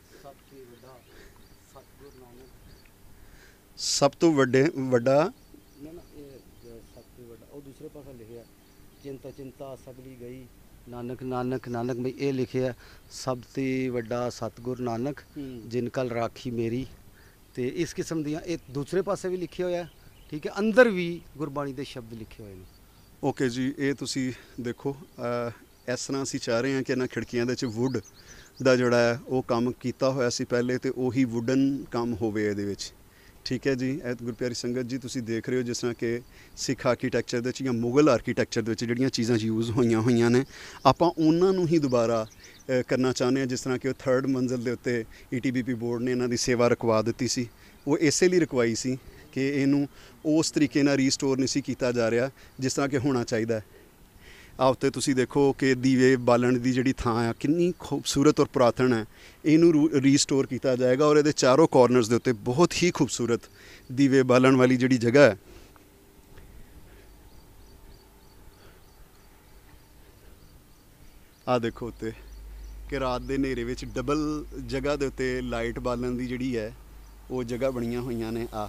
Speaker 1: ਸਭ ਤੋਂ ਵੱਡੇ ਵੱਡਾ
Speaker 2: ਦੂਸਰੇ ਪਾਸੇ ਲਿਖਿਆ ਚਿੰਤਾ ਚਿੰਤਾ ਸਗਲੀ ਗਈ ਨਾਨਕ ਨਾਨਕ ਨਾਨਕ ਮੈਂ ਇਹ ਲਿਖਿਆ ਸਭ ਤੋਂ ਵੱਡਾ ਸਤਗੁਰ ਨਾਨਕ ਜਿਨ ਕਲ ਰਾਖੀ ਮੇਰੀ ਤੇ ਇਸ ਕਿਸਮ ਦੀਆਂ ਇਹ ਦੂਸਰੇ ਪਾਸੇ ਵੀ ਲਿਖਿਆ ਹੋਇਆ ਠੀਕ ਹੈ ਅੰਦਰ ਵੀ ਗੁਰਬਾਣੀ ਦੇ ਸ਼ਬਦ ਲਿਖੇ ਹੋਏ ਨੇ
Speaker 1: ਓਕੇ ਜੀ ਇਹ ਤੁਸੀਂ ਦੇਖੋ ਇਸ ਤਰ੍ਹਾਂ ਅਸੀਂ ਚਾਹ ਰਹੇ ਹਾਂ ਕਿ ਇਹਨਾਂ ਖਿੜਕੀਆਂ ਦੇ ਵਿੱਚ ਵੁੱਡ ਦਾ ਜਿਹੜਾ ਹੈ ਉਹ ਕੰਮ ਕੀਤਾ ਹੋਇਆ ਸੀ ਪਹਿਲੇ ਤੇ ਉਹੀ ਵੁੱਡਨ ਕੰਮ ਹੋਵੇ ਇਹਦੇ ਵਿੱਚ ਠੀਕ ਹੈ ਜੀ ਇਹ ਗੁਰਪਿਆਰੀ ਸੰਗਤ ਜੀ ਤੁਸੀਂ ਦੇਖ ਰਹੇ ਹੋ ਜਿਸ ਤਰ੍ਹਾਂ ਕਿ ਸਿੱਖ ਆਰਕੀਟੈਕਚਰ ਦੇ ਵਿੱਚ ਜਾਂ ਮੁਗਲ ਆਰਕੀਟੈਕਚਰ ਦੇ ਵਿੱਚ ਜਿਹੜੀਆਂ ਚੀਜ਼ਾਂ ਯੂਜ਼ ਹੋਈਆਂ ਹੋਈਆਂ ਨੇ ਆਪਾਂ ਉਹਨਾਂ ਨੂੰ ਹੀ ਦੁਬਾਰਾ ਕਰਨਾ ਚਾਹੁੰਦੇ ਹਾਂ ਜਿਸ ਤਰ੍ਹਾਂ ਕਿ ਉਹ 3rd ਮੰਜ਼ਲ ਦੇ ਉੱਤੇ ਈਟੀਬੀਪੀ e ਬੋਰਡ ਨੇ ਇਹਨਾਂ ਦੀ ਸੇਵਾ ਰਕਵਾ ਦਿੱਤੀ ਸੀ ਉਹ ਇਸੇ ਲਈ ਰਕਵਾਈ ਸੀ ਕਿ ਇਹਨੂੰ ਉਸ ਤਰੀਕੇ ਨਾਲ ਰੀਸਟੋਰ ਨਹੀਂ ਸੀ ਕੀਤਾ ਜਾ ਰਿਹਾ ਜਿਸ ਤਰ੍ਹਾਂ ਕਿ ਹੋਣਾ ਚਾਹੀਦਾ ਆਪਤੇ ਤੁਸੀਂ ਦੇਖੋ ਕਿ ਦੀਵੇ ਬਾਲਣ ਦੀ ਜਿਹੜੀ ਥਾਂ ਆ ਕਿੰਨੀ ਖੂਬਸੂਰਤ ਔਰ ਪ੍ਰਾਤਨ ਹੈ ਇਹਨੂੰ ਰੀਸਟੋਰ ਕੀਤਾ ਜਾਏਗਾ ਔਰ ਇਹਦੇ ਚਾਰੋਂ ਕਾਰਨਰਸ ਦੇ ਉੱਤੇ ਬਹੁਤ ਹੀ ਖੂਬਸੂਰਤ ਦੀਵੇ ਬਾਲਣ ਵਾਲੀ ਜਿਹੜੀ ਜਗ੍ਹਾ ਹੈ ਆ ਦੇਖੋ ਉੱਤੇ ਕਿ ਰਾਤ ਦੇ ਹਨੇਰੇ ਵਿੱਚ ਡਬਲ ਜਗ੍ਹਾ ਦੇ ਉੱਤੇ ਲਾਈਟ ਬਾਲਣ ਦੀ ਜਿਹੜੀ ਹੈ ਉਹ ਜਗ੍ਹਾ ਬਣੀਆਂ ਹੋਈਆਂ ਨੇ ਆ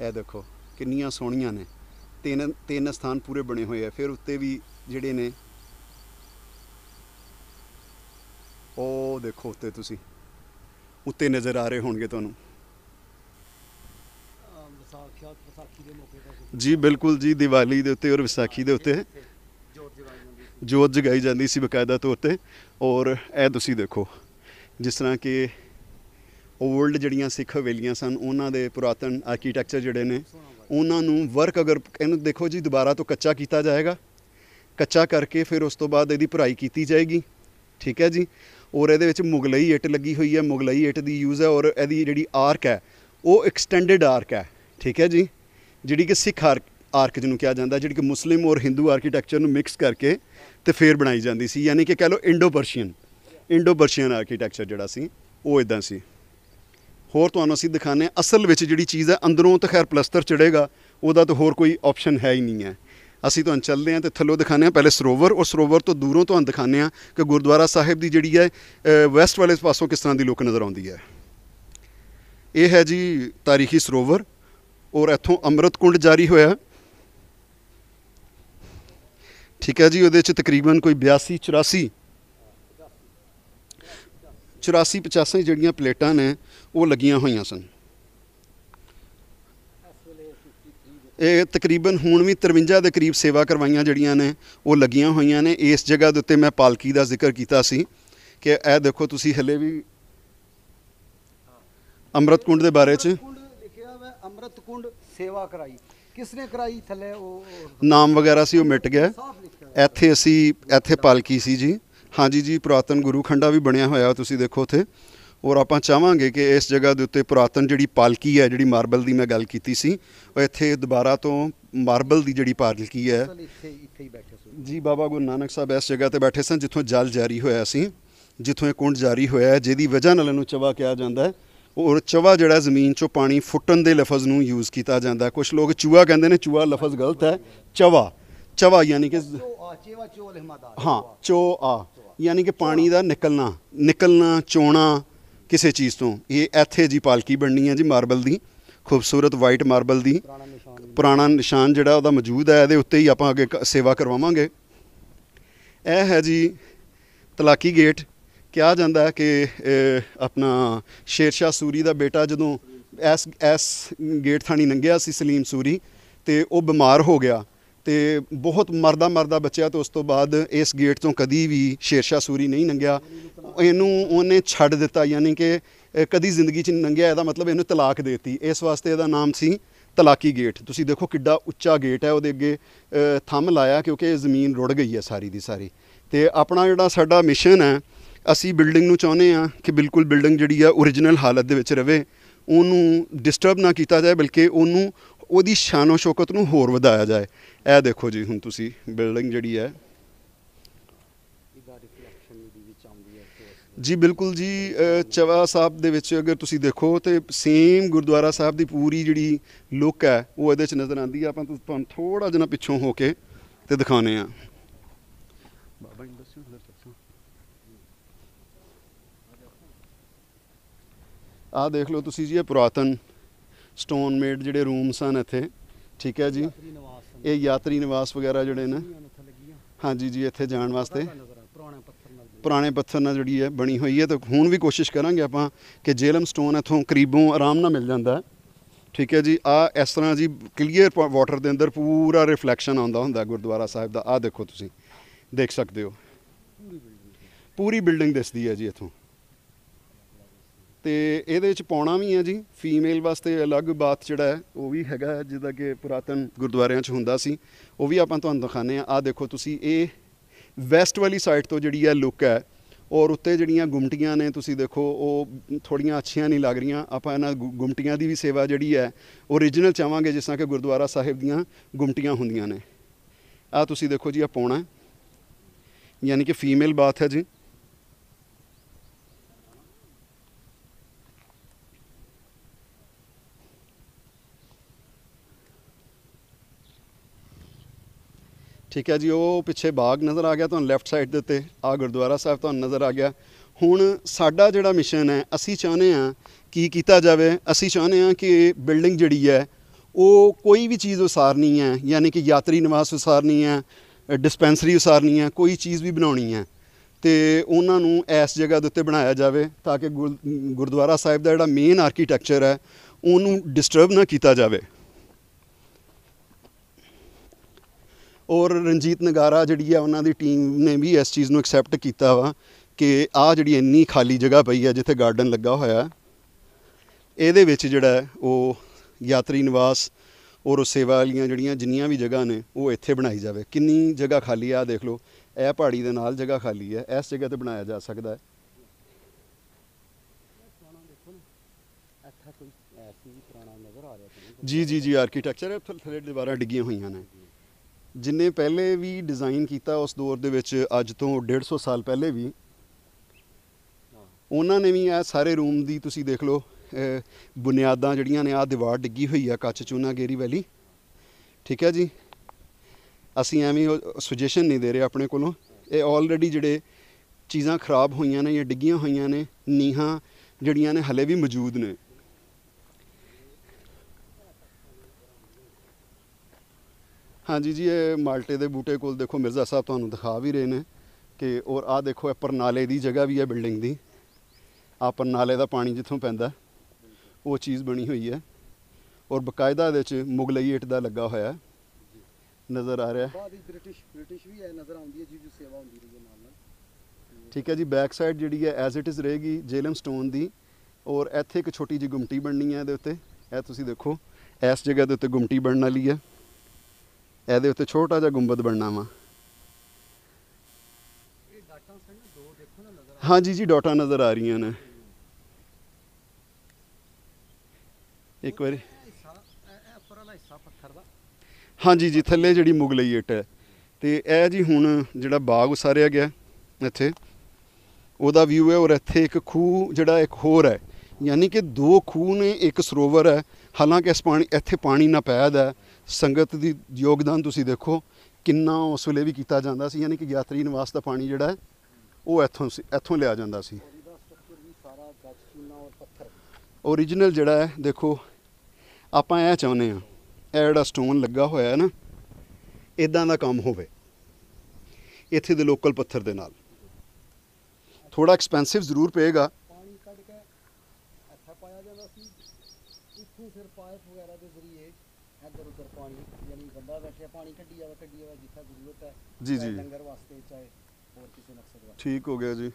Speaker 1: ਇਹ ਦੇਖੋ ਕਿੰਨੀਆਂ ਸੋਹਣੀਆਂ ਨੇ ਤਿੰਨ ਤਿੰਨ ਸਥਾਨ ਪੂਰੇ ਬਣੇ ਹੋਏ ਆ ਫਿਰ ਉੱਤੇ ਵੀ ਜਿਹੜੇ ਨੇ ਉਹ ਦੇਖੋ ਉੱਤੇ ਤੁਸੀਂ ਉੱਤੇ ਨਜ਼ਰ ਆ ਰਹੇ ਹੋਣਗੇ ਤੁਹਾਨੂੰ ਜੀ ਬਿਲਕੁਲ ਜੀ ਦੀਵਾਲੀ ਦੇ ਉੱਤੇ ਔਰ ਵਿਸਾਖੀ ਦੇ ਉੱਤੇ ਜੋਤ ਜਗਾਈ ਜਾਂਦੀ ਸੀ ਬਕਾਇਦਾ ਤੌਰ ਤੇ ਔਰ ਇਹ ਤੁਸੀਂ ਦੇਖੋ ਜਿਸ ਤਰ੍ਹਾਂ ਕਿ ਓਲਡ ਜਿਹੜੀਆਂ ਸਿੱਖ ਹਵੇਲੀਆਂ ਸਨ ਉਹਨਾਂ ਦੇ ਪੁਰਾਤਨ ਆਰਕੀਟੈਕਚਰ ਜਿਹੜੇ ਨੇ ਉਹਨਾਂ ਨੂੰ ਵਰਕ ਅਗਰ ਇਹਨੂੰ ਦੇਖੋ ਜੀ ਦੁਬਾਰਾ ਤੋਂ ਕੱਚਾ ਕੀਤਾ ਜਾਏਗਾ ਕੱਚਾ ਕਰਕੇ ਫਿਰ ਉਸ ਤੋਂ ਬਾਅਦ ਇਹਦੀ ਭਰਾਈ ਕੀਤੀ ਜਾਏਗੀ ਠੀਕ ਹੈ ਜੀ ਔਰ ਇਹਦੇ ਵਿੱਚ ਮੁਗਲਈ ਇੱਟ ਲੱਗੀ ਹੋਈ ਹੈ ਮੁਗਲਈ ਇੱਟ ਦੀ ਯੂਜ਼ ਹੈ ਔਰ ਇਹਦੀ ਜਿਹੜੀ ਆਰਕ ਹੈ ਉਹ ਐਕਸਟੈਂਡਡ ਆਰਕ ਹੈ ਠੀਕ ਹੈ ਜੀ ਜਿਹੜੀ ਕਿ ਸਿੱਖ ਆਰਕ ਆਰਕ ਜਿਹਨੂੰ ਕਿਹਾ ਜਾਂਦਾ ਜਿਹੜੀ ਕਿ ਮੁਸਲਿਮ ਔਰ ਹਿੰਦੂ ਆਰਕੀਟੈਕਚਰ ਨੂੰ ਮਿਕਸ ਕਰਕੇ ਤੇ ਫੇਰ ਬਣਾਈ ਜਾਂਦੀ ਸੀ ਯਾਨੀ ਕਿ ਕਹ ਲਓ Indo Persian Indo Persian architecture ਜਿਹੜਾ ਸੀ ਉਹ ਇਦਾਂ ਸੀ ਹੋਰ ਤੁਹਾਨੂੰ ਅਸੀਂ ਦਿਖਾਣੇ ਅਸਲ ਵਿੱਚ ਜਿਹੜੀ ਚੀਜ਼ ਹੈ ਅੰਦਰੋਂ ਤਾਂ ਖੈਰ ਪਲਸਤਰ ਚੜੇਗਾ ਉਹਦਾ ਤਾਂ ਹੋਰ ਕੋਈ ਆਪਸ਼ਨ ਹੈ ਹੀ ਨਹੀਂ ਹੈ ਅਸੀਂ ਤੁਹਾਨੂੰ ਚੱਲਦੇ ਹਾਂ ਤੇ ਥੱਲੋਂ ਦਿਖਾਣੇ ਆ ਪਹਿਲੇ ਸਰੋਵਰ ਔਰ ਸਰੋਵਰ ਤੋਂ ਦੂਰੋਂ ਤੁਹਾਨੂੰ ਦਿਖਾਣੇ ਆ ਕਿ ਗੁਰਦੁਆਰਾ ਸਾਹਿਬ ਦੀ ਜਿਹੜੀ ਹੈ ਵੈਸਟ ਵਾਲੇ ਪਾਸੋਂ ਕਿਸ ਤਰ੍ਹਾਂ ਦੀ ਲੁੱਕ ਨਜ਼ਰ ਆਉਂਦੀ ਹੈ ਇਹ ਹੈ ਜੀ ਤਾਰੀਖੀ ਸਰੋਵਰ ਔਰ ਇੱਥੋਂ ਅੰਮ੍ਰਿਤ ਕੁੰਡ ਜਾਰੀ ਹੋਇਆ ਠੀਕ ਹੈ ਜੀ ਉਹਦੇ ਵਿੱਚ ਤਕਰੀਬਨ ਕੋਈ 82 84 84 85 ਜਿਹੜੀਆਂ ਪਲੇਟਾਂ ਨੇ ਉਹ ਲੱਗੀਆਂ ਹੋਈਆਂ ਸਨ ਇਹ ਤਕਰੀਬਨ ਹੁਣ ਵੀ 53 ਦੇ ਕਰੀਬ ਸੇਵਾ ਕਰਵਾਈਆਂ ਜਿਹੜੀਆਂ ਨੇ ਉਹ ਲੱਗੀਆਂ ਹੋਈਆਂ ਨੇ ਇਸ ਜਗ੍ਹਾ ਦੇ ਉੱਤੇ ਮੈਂ ਪਾਲਕੀ ਦਾ ਜ਼ਿਕਰ ਕੀਤਾ ਸੀ ਕਿ ਇਹ ਦੇਖੋ ਤੁਸੀਂ ਹਲੇ ਵੀ ਅੰਮ੍ਰਿਤ ਕੁੰਡ ਦੇ ਬਾਰੇ ਚ
Speaker 2: ਲਿਖਿਆ ਮੈਂ ਅੰਮ੍ਰਿਤ ਕੁੰਡ ਸੇਵਾ ਕਰਾਈ ਕਿਸਨੇ ਕਰਾਈ ਥੱਲੇ ਉਹ
Speaker 1: ਨਾਮ ਵਗੈਰਾ ਸੀ ਉਹ ਮਿਟ ਗਿਆ ਇੱਥੇ ਅਸੀਂ ਇੱਥੇ ਪਾਲਕੀ ਸੀ ਜੀ ਹਾਂਜੀ ਜੀ ਪ੍ਰਾਤਨ ਗੁਰੂ ਖੰਡਾ ਵੀ ਬਣਿਆ ਹੋਇਆ ਤੁਸੀਂ ਦੇਖੋ ਉੱਥੇ ਔਰ ਆਪਾਂ ਚਾਹਾਂਗੇ ਕਿ ਇਸ ਜਗ੍ਹਾ ਦੇ ਉੱਤੇ ਪ੍ਰਾਤਨ ਜਿਹੜੀ ਪਾਲਕੀ ਹੈ ਜਿਹੜੀ ਮਾਰਬਲ ਦੀ ਮੈਂ ਗੱਲ ਕੀਤੀ ਸੀ ਉਹ ਇੱਥੇ ਦੁਬਾਰਾ ਤੋਂ ਮਾਰਬਲ ਦੀ ਜਿਹੜੀ ਪਾਲਕੀ ਹੈ ਜੀ ਬਾਬਾ ਗੁਰੂ ਨਾਨਕ ਸਾਹਿਬ ਇਸ ਜਗ੍ਹਾ ਤੇ ਬੈਠੇ ਸਨ ਜਿੱਥੋਂ ਜਲ ਜਾਰੀ ਹੋਇਆ ਸੀ ਜਿੱਥੋਂ ਇਹ ਕੁੰਡ ਜਾਰੀ ਹੋਇਆ ਹੈ ਜਿਹਦੀ ਵਜ੍ਹਾ ਨਾਲ ਇਹਨੂੰ ਚਵਾ ਕਿਹਾ ਜਾਂਦਾ ਹੈ ਔਰ ਚਵਾ ਜਿਹੜਾ ਜ਼ਮੀਨ ਚੋਂ ਪਾਣੀ ਫੁੱਟਣ ਦੇ ਲਫ਼ਜ਼ ਨੂੰ ਯੂਜ਼ ਕੀਤਾ ਜਾਂਦਾ ਕੁਝ ਲੋਕ ਚੂਆ ਕਹਿੰਦੇ ਨੇ ਚੂਆ ਲਫ਼ਜ਼ ਗਲਤ ਹੈ ਚਵਾ ਚਵਾ ਯਾਨੀ ਕਿ ਹਾਂ ਚੋ ਆ ਯਾਨੀ ਕਿ ਪਾਣੀ ਦਾ ਨਿਕਲਣਾ ਨਿਕਲਣਾ ਚੋਣਾ ਕਿਸੇ ਚੀਜ਼ ਤੋਂ ਇਹ ਇੱਥੇ ਜੀ ਪਾਲਕੀ ਬਣਨੀ ਹੈ ਜੀ ਮਾਰਬਲ ਦੀ ਖੂਬਸੂਰਤ ਵਾਈਟ ਮਾਰਬਲ ਦੀ ਪੁਰਾਣਾ ਨਿਸ਼ਾਨ ਜਿਹੜਾ ਉਹਦਾ ਮੌਜੂਦ ਹੈ ਇਹਦੇ ਉੱਤੇ ਹੀ ਆਪਾਂ ਅੱਗੇ ਸੇਵਾ ਕਰਵਾਵਾਂਗੇ ਇਹ ਹੈ ਜੀ ਤਲਾਕੀ ਗੇਟ ਕਿਹਾ ਜਾਂਦਾ ਕਿ ਆਪਣਾ ਸ਼ੇਰਸ਼ਾ ਸੂਰੀ ਦਾ ਬੇਟਾ ਜਦੋਂ ਐਸ ਐਸ ਗੇਟ ਥਾਣੀ ਲੰਘਿਆ ਸੀ ਸਲੀਮ ਸੂਰੀ ਤੇ ਉਹ ਬਿਮਾਰ ਹੋ ਗਿਆ ਤੇ ਬਹੁਤ ਮਰਦਾ ਮਰਦਾ ਬੱਚਿਆ ਤੇ ਉਸ ਤੋਂ ਬਾਅਦ ਇਸ ਗੇਟ ਤੋਂ ਕਦੀ ਵੀ ਸ਼ੇਰਸ਼ਾ ਸੂਰੀ ਨਹੀਂ ਲੰਘਿਆ ਇਹਨੂੰ ਉਹਨੇ ਛੱਡ ਦਿੱਤਾ ਯਾਨੀ ਕਿ ਕਦੀ ਜ਼ਿੰਦਗੀ 'ਚ ਲੰਘਿਆ ਇਹਦਾ ਮਤਲਬ ਇਹਨੂੰ ਤਲਾਕ ਦੇਤੀ ਇਸ ਵਾਸਤੇ ਇਹਦਾ ਨਾਮ ਸੀ ਤਲਾਕੀ ਗੇਟ ਤੁਸੀਂ ਦੇਖੋ ਕਿੱਡਾ ਉੱਚਾ ਗੇਟ ਹੈ ਉਹਦੇ ਅੱਗੇ ਥੰਮ ਲਾਇਆ ਕਿਉਂਕਿ ਇਹ ਜ਼ਮੀਨ ਰੁੜ ਗਈ ਹੈ ਸਾਰੀ ਦੀ ਸਾਰੀ ਤੇ ਆਪਣਾ ਜਿਹੜਾ ਸਾਡਾ ਮਿਸ਼ਨ ਹੈ ਅਸੀਂ ਬਿਲਡਿੰਗ ਨੂੰ ਚਾਹੁੰਦੇ ਆ ਕਿ ਬਿਲਕੁਲ ਬਿਲਡਿੰਗ ਜਿਹੜੀ ਆ origignal ਹਾਲਤ ਦੇ ਵਿੱਚ ਰਵੇ ਉਹਨੂੰ ਡਿਸਟਰਬ ਨਾ ਕੀਤਾ ਜਾਏ ਬਲਕਿ ਉਹਨੂੰ ਉਹਦੀ ਸ਼ਾਨੋ ਸ਼ੌਕਤ ਨੂੰ ਹੋਰ ਵਧਾਇਆ ਜਾਏ ਇਹ ਦੇਖੋ ਜੀ ਹੁਣ ਤੁਸੀਂ ਬਿਲਡਿੰਗ ਜਿਹੜੀ ਹੈ ਜੀ ਬਿਲਕੁਲ ਜੀ ਚਵਾ ਸਾਹਿਬ ਦੇ ਵਿੱਚ ਅਗਰ ਤੁਸੀਂ ਦੇਖੋ ਤੇ ਸੇਮ ਗੁਰਦੁਆਰਾ ਸਾਹਿਬ ਦੀ ਪੂਰੀ ਜਿਹੜੀ ਲੁੱਕ ਹੈ ਉਹ ਇਹਦੇ 'ਚ ਨਜ਼ਰ ਆਉਂਦੀ ਆ ਆਪਾਂ ਤੁਹਾਨੂੰ ਥੋੜਾ ਜਿਹਾ ਪਿੱਛੋਂ ਹੋ ਕੇ ਤੇ ਦਿਖਾਉਨੇ ਆ ਆ ਦੇਖ ਲਓ ਤੁਸੀਂ ਜੀ ਇਹ ਪੁਰਾਤਨ ਸਟੋਨ ਮੇਡ ਜਿਹੜੇ ਰੂਮਸ ਹਨ ਇੱਥੇ ਠੀਕ ਹੈ ਜੀ ਇਹ ਯਾਤਰੀ ਨਿਵਾਸ ਵਗੈਰਾ ਜਿਹੜੇ ਨੇ ਹਾਂਜੀ ਜੀ ਇੱਥੇ ਜਾਣ ਵਾਸਤੇ ਪੁਰਾਣੇ ਪੱਥਰ ਨਾਲ ਜਿਹੜੀ ਹੈ ਬਣੀ ਹੋਈ ਹੈ ਤਾਂ ਹੁਣ ਵੀ ਕੋਸ਼ਿਸ਼ ਕਰਾਂਗੇ ਆਪਾਂ ਕਿ ਜੇਲਮ ਸਟੋਨ ਇਥੋਂ ਕਰੀਬੋਂ ਆਰਾਮ ਨਾਲ ਮਿਲ ਜਾਂਦਾ ਠੀਕ ਹੈ ਜੀ ਆ ਇਸ ਤਰ੍ਹਾਂ ਜੀ ਕਲੀਅਰ ਵਾਟਰ ਦੇ ਅੰਦਰ ਪੂਰਾ ਰਿਫਲੈਕਸ਼ਨ ਆਉਂਦਾ ਹੁੰਦਾ ਗੁਰਦੁਆਰਾ ਸਾਹਿਬ ਦਾ ਆ ਦੇਖੋ ਤੁਸੀਂ ਦੇਖ ਸਕਦੇ ਹੋ ਪੂਰੀ ਬਿਲਡਿੰਗ ਦਿਸਦੀ ਹੈ ਜੀ ਇਥੋਂ ਤੇ ਇਹਦੇ ਵਿੱਚ ਪਾਉਣਾ ਵੀ ਹੈ ਜੀ ਫੀਮੇਲ ਵਾਸਤੇ ਅਲੱਗ ਬਾਤ ਜਿਹੜਾ ਹੈ ਉਹ ਵੀ ਹੈਗਾ ਜਿਦਾ ਕਿ ਪੁਰਾਤਨ ਗੁਰਦੁਆਰਿਆਂ 'ਚ ਹੁੰਦਾ ਸੀ ਉਹ ਵੀ ਆਪਾਂ ਤੁਹਾਨੂੰ ਦਿਖਾਣੇ ਆ ਆ ਦੇਖੋ ਤੁਸੀਂ ਇਹ ਵੈਸਟ ਵਾਲੀ ਸਾਈਡ ਤੋਂ ਜਿਹੜੀ ਹੈ ਲੁੱਕ ਹੈ ਔਰ ਉੱਤੇ ਜਿਹੜੀਆਂ ਗੁੰਮਟੀਆਂ ਨੇ ਤੁਸੀਂ ਦੇਖੋ ਉਹ ਥੋੜੀਆਂ ਅੱਛੀਆਂ ਨਹੀਂ ਲੱਗ ਰਹੀਆਂ ਆਪਾਂ ਇਹਨਾਂ ਗੁੰਮਟੀਆਂ ਦੀ ਵੀ ਸੇਵਾ ਜਿਹੜੀ ਹੈ origignal ਚਾਹਾਂਗੇ ਜਿਸ ਤਰ੍ਹਾਂ ਕਿ ਗੁਰਦੁਆਰਾ ਸਾਹਿਬ ਦੀਆਂ ਗੁੰਮਟੀਆਂ ਹੁੰਦੀਆਂ ਨੇ ਆ ਤੁਸੀਂ ਦੇਖੋ ਜੀ ਆ ਪੌਣਾ ਯਾਨੀ ਕਿ ਫੀਮੇਲ ਬਾਥ ਹੈ ਜੀ ਠੀਕ ਹੈ ਜੀ ਉਹ ਪਿੱਛੇ ਬਾਗ ਨਜ਼ਰ ਆ ਗਿਆ ਤੁਹਾਨੂੰ ਲੈਫਟ ਸਾਈਡ ਦੇ ਉੱਤੇ ਆ ਗੁਰਦੁਆਰਾ ਸਾਹਿਬ ਤੁਹਾਨੂੰ ਨਜ਼ਰ ਆ ਗਿਆ ਹੁਣ ਸਾਡਾ ਜਿਹੜਾ ਮਿਸ਼ਨ ਹੈ ਅਸੀਂ ਚਾਹੁੰਦੇ ਆ ਕੀ ਕੀਤਾ ਜਾਵੇ ਅਸੀਂ ਚਾਹੁੰਦੇ ਆ ਕਿ ਬਿਲਡਿੰਗ ਜਿਹੜੀ ਹੈ ਉਹ ਕੋਈ ਵੀ ਚੀਜ਼ ਉਸਾਰਨੀ ਹੈ ਯਾਨੀ ਕਿ ਯਾਤਰੀ ਨਿਵਾਸ ਉਸਾਰਨੀ ਹੈ ਡਿਸਪੈਂਸਰੀ ਉਸਾਰਨੀ ਹੈ ਕੋਈ ਚੀਜ਼ ਵੀ ਬਣਾਉਣੀ ਹੈ ਤੇ ਉਹਨਾਂ ਨੂੰ ਇਸ ਜਗ੍ਹਾ ਦੇ ਉੱਤੇ ਬਣਾਇਆ ਜਾਵੇ ਤਾਂ ਕਿ ਗੁਰਦੁਆਰਾ ਸਾਹਿਬ ਦਾ ਜਿਹੜਾ ਮੇਨ ਆਰਕੀਟੈਕਚਰ ਹੈ ਉਹਨੂੰ ਡਿਸਟਰਬ ਨਾ ਕੀਤਾ ਜਾਵੇ ਔਰ ਰਣਜੀਤ ਨਗਾਰਾ ਜਿਹੜੀ ਆ ਉਹਨਾਂ ਦੀ ਟੀਮ ਨੇ ਵੀ ਇਸ ਚੀਜ਼ ਨੂੰ ਐਕਸੈਪਟ ਕੀਤਾ ਵਾ ਕਿ ਆ ਜਿਹੜੀ ਇੰਨੀ ਖਾਲੀ ਜਗ੍ਹਾ ਪਈ ਹੈ ਜਿੱਥੇ ਗਾਰਡਨ ਲੱਗਾ ਹੋਇਆ ਇਹਦੇ ਵਿੱਚ ਜਿਹੜਾ ਉਹ ਯਾਤਰੀ ਨਿਵਾਸ ਔਰ ਉਹ ਸੇਵਾ ਵਾਲੀਆਂ ਜਿਹੜੀਆਂ ਜਿੰਨੀਆਂ ਵੀ ਜਗ੍ਹਾ ਨੇ ਉਹ ਇੱਥੇ ਬਣਾਈ ਜਾਵੇ ਕਿੰਨੀ ਜਗ੍ਹਾ ਖਾਲੀ ਆ ਦੇਖ ਲਓ ਇਹ ਪਹਾੜੀ ਦੇ ਨਾਲ ਜਗ੍ਹਾ ਖਾਲੀ ਹੈ ਇਸ ਜਗ੍ਹਾ ਤੇ ਬਣਾਇਆ ਜਾ ਸਕਦਾ ਹੈ ਜੀ ਜੀ ਜੀ ਆਰਕੀਟੈਕਚਰ ਥੱਲੇ ਦੁਬਾਰਾ ਡਿੱਗੀਆਂ ਹੋਈਆਂ ਨੇ ਜਿਨੇ ਪਹਿਲੇ ਵੀ ਡਿਜ਼ਾਈਨ ਕੀਤਾ ਉਸ ਦੌਰ ਦੇ ਵਿੱਚ ਅੱਜ ਤੋਂ 150 ਸਾਲ ਪਹਿਲੇ ਵੀ ਉਹਨਾਂ ਨੇ ਵੀ ਇਹ ਸਾਰੇ ਰੂਮ ਦੀ ਤੁਸੀਂ ਦੇਖ ਲਓ ਬੁਨਿਆਦਾਂ ਜਿਹੜੀਆਂ ਨੇ ਆ ਦੀਵਾਰ ਡਿੱਗੀ ਹੋਈ ਆ ਕੱਚ ਚੂਨਾ ਗੇਰੀ ਵੈਲੀ ਠੀਕ ਹੈ ਜੀ ਅਸੀਂ ਐਵੇਂ ਸੁਜੈਸ਼ਨ ਨਹੀਂ ਦੇ ਰਹੇ ਆਪਣੇ ਕੋਲੋਂ ਇਹ ਆਲਰੇਡੀ ਜਿਹੜੇ ਚੀਜ਼ਾਂ ਖਰਾਬ ਹੋਈਆਂ ਨੇ ਜਾਂ ਡਿੱਗੀਆਂ ਹੋਈਆਂ ਨੇ ਨੀਹਾਂ ਜਿਹੜੀਆਂ ਨੇ ਹਲੇ ਵੀ ਮੌਜੂਦ ਨੇ ਹਾਂਜੀ ਜੀ ਇਹ ਮਾਲਟੇ ਦੇ ਬੂਟੇ ਕੋਲ ਦੇਖੋ ਮਿਰਜ਼ਾ ਸਾਹਿਬ ਤੁਹਾਨੂੰ ਦਿਖਾ ਵੀ ਰਹੇ ਨੇ ਕਿ ਔਰ ਆਹ ਦੇਖੋ ਇਹ ਪਰਨਾਲੇ ਦੀ ਜਗ੍ਹਾ ਵੀ ਹੈ ਬਿਲਡਿੰਗ ਦੀ ਆ ਪਰਨਾਲੇ ਦਾ ਪਾਣੀ ਜਿੱਥੋਂ ਪੈਂਦਾ ਉਹ ਚੀਜ਼ ਬਣੀ ਹੋਈ ਹੈ ਔਰ ਬਕਾਇਦਾ ਦੇ ਵਿੱਚ ਮੁਗਲਈ ਇਟ ਦਾ ਲੱਗਾ ਹੋਇਆ ਹੈ ਨਜ਼ਰ ਆ ਰਿਹਾ
Speaker 2: ਬਾਅਦ ਬ੍ਰਿਟਿਸ਼ ਬ੍ਰਿਟਿਸ਼ ਵੀ ਹੈ ਨਜ਼ਰ ਆਉਂਦੀ ਹੈ ਜੀ ਜੋ ਸੇਵਾ ਹੁੰਦੀ ਰਹੀ ਹੈ ਨਾਲ ਨਾਲ
Speaker 1: ਠੀਕ ਹੈ ਜੀ ਬੈਕ ਸਾਈਡ ਜਿਹੜੀ ਹੈ ਐਜ਼ ਇਟ ਇਜ਼ ਰਹੇਗੀ ਜੇਲਮ ਸਟੋਨ ਦੀ ਔਰ ਇੱਥੇ ਇੱਕ ਛੋਟੀ ਜੀ ਗੁੰਮਟੀ ਬਣਨੀ ਹੈ ਇਹਦੇ ਉੱਤੇ ਇਹ ਤੁਸੀਂ ਦੇਖੋ ਇਸ ਜਗ੍ਹਾ ਦੇ ਉੱਤੇ ਗੁੰਮਟੀ ਬਣਨ ਵਾਲੀ ਹੈ ਇਹਦੇ ਉੱਤੇ ਛੋਟਾ ਜਿਹਾ ਗੁੰਬਦ ਬਣਨਾ ਵਾ ਹਾਂਜੀ ਜੀ ਡਾਟਾ ਨਜ਼ਰ ਆ ਰਹੀਆਂ ਨੇ ਇੱਕ ਵਾਰੀ ਹਾਂਜੀ ਜੀ ਥੱਲੇ ਜਿਹੜੀ ਮੁਗਲਈ ਇੱਟ ਹੈ ਤੇ ਇਹ ਜੀ ਹੁਣ ਜਿਹੜਾ ਬਾਗ ਉਸਾਰਿਆ ਗਿਆ ਇੱਥੇ ਉਹਦਾ ਵਿਊ ਹੈ ਔਰ ਇੱਥੇ ਇੱਕ ਖੂਹ ਜਿਹੜਾ ਇੱਕ ਹੋਰ ਹੈ ਯਾਨੀ ਕਿ ਦੋ ਖੂਹ ਨੇ ਇੱਕ ਸਰੋਵਰ ਹੈ ਹਾਲਾਂਕਿ ਇਸ ਪਾਣੀ ਇੱਥੇ ਪਾਣੀ ਨਾ ਪੈਦਾ ਸੰਗਤ ਦੀ ਯੋਗਦਾਨ ਤੁਸੀਂ ਦੇਖੋ ਕਿੰਨਾ ਉਸ ਵੇਲੇ ਵੀ ਕੀਤਾ ਜਾਂਦਾ ਸੀ ਯਾਨੀ ਕਿ ਯਾਤਰੀ ਨਿਵਾਸ ਦਾ ਪਾਣੀ ਜਿਹੜਾ ਹੈ ਉਹ ਇੱਥੋਂ ਇੱਥੋਂ ਲਿਆ ਜਾਂਦਾ ਸੀ origignal ਜਿਹੜਾ ਹੈ ਦੇਖੋ ਆਪਾਂ ਇਹ ਚਾਹੁੰਦੇ ਆ ਇਹ ਜਿਹੜਾ ਸਟੋਨ ਲੱਗਾ ਹੋਇਆ ਹੈ ਨਾ ਇਦਾਂ ਦਾ ਕੰਮ ਹੋਵੇ ਇੱਥੇ ਦੇ ਲੋਕਲ ਪੱਥਰ ਦੇ ਨਾਲ ਥੋੜਾ ਐਕਸਪੈਂਸਿਵ ਜ਼ਰੂਰ ਪਏਗਾ
Speaker 2: ਜੀ ਜੀ ਲੰਗਰ ਵਾਸਤੇ ਚਾਹੇ ਹੋਰ ਕਿਸੇ
Speaker 1: ਮਕਸਦ ਵਾਸਤੇ ਠੀਕ ਹੋ ਗਿਆ ਜੀ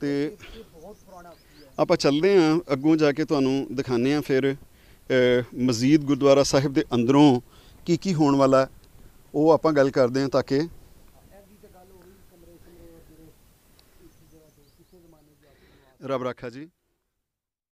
Speaker 1: ਤੇ ਬਹੁਤ ਪੁਰਾਣਾ ਆਪਾਂ ਚੱਲਦੇ ਆਂ ਅੱਗੋਂ ਜਾ ਕੇ ਤੁਹਾਨੂੰ ਦਿਖਾਣੇ ਆਂ ਫਿਰ ਮਜ਼ੀਦ ਗੁਰਦੁਆਰਾ ਸਾਹਿਬ ਦੇ ਅੰਦਰੋਂ ਕੀ ਕੀ ਹੋਣ ਵਾਲਾ ਉਹ ਆਪਾਂ ਗੱਲ ਕਰਦੇ ਆਂ ਤਾਂ ਕਿ ਰੱਬ ਰੱਖਾ ਜੀ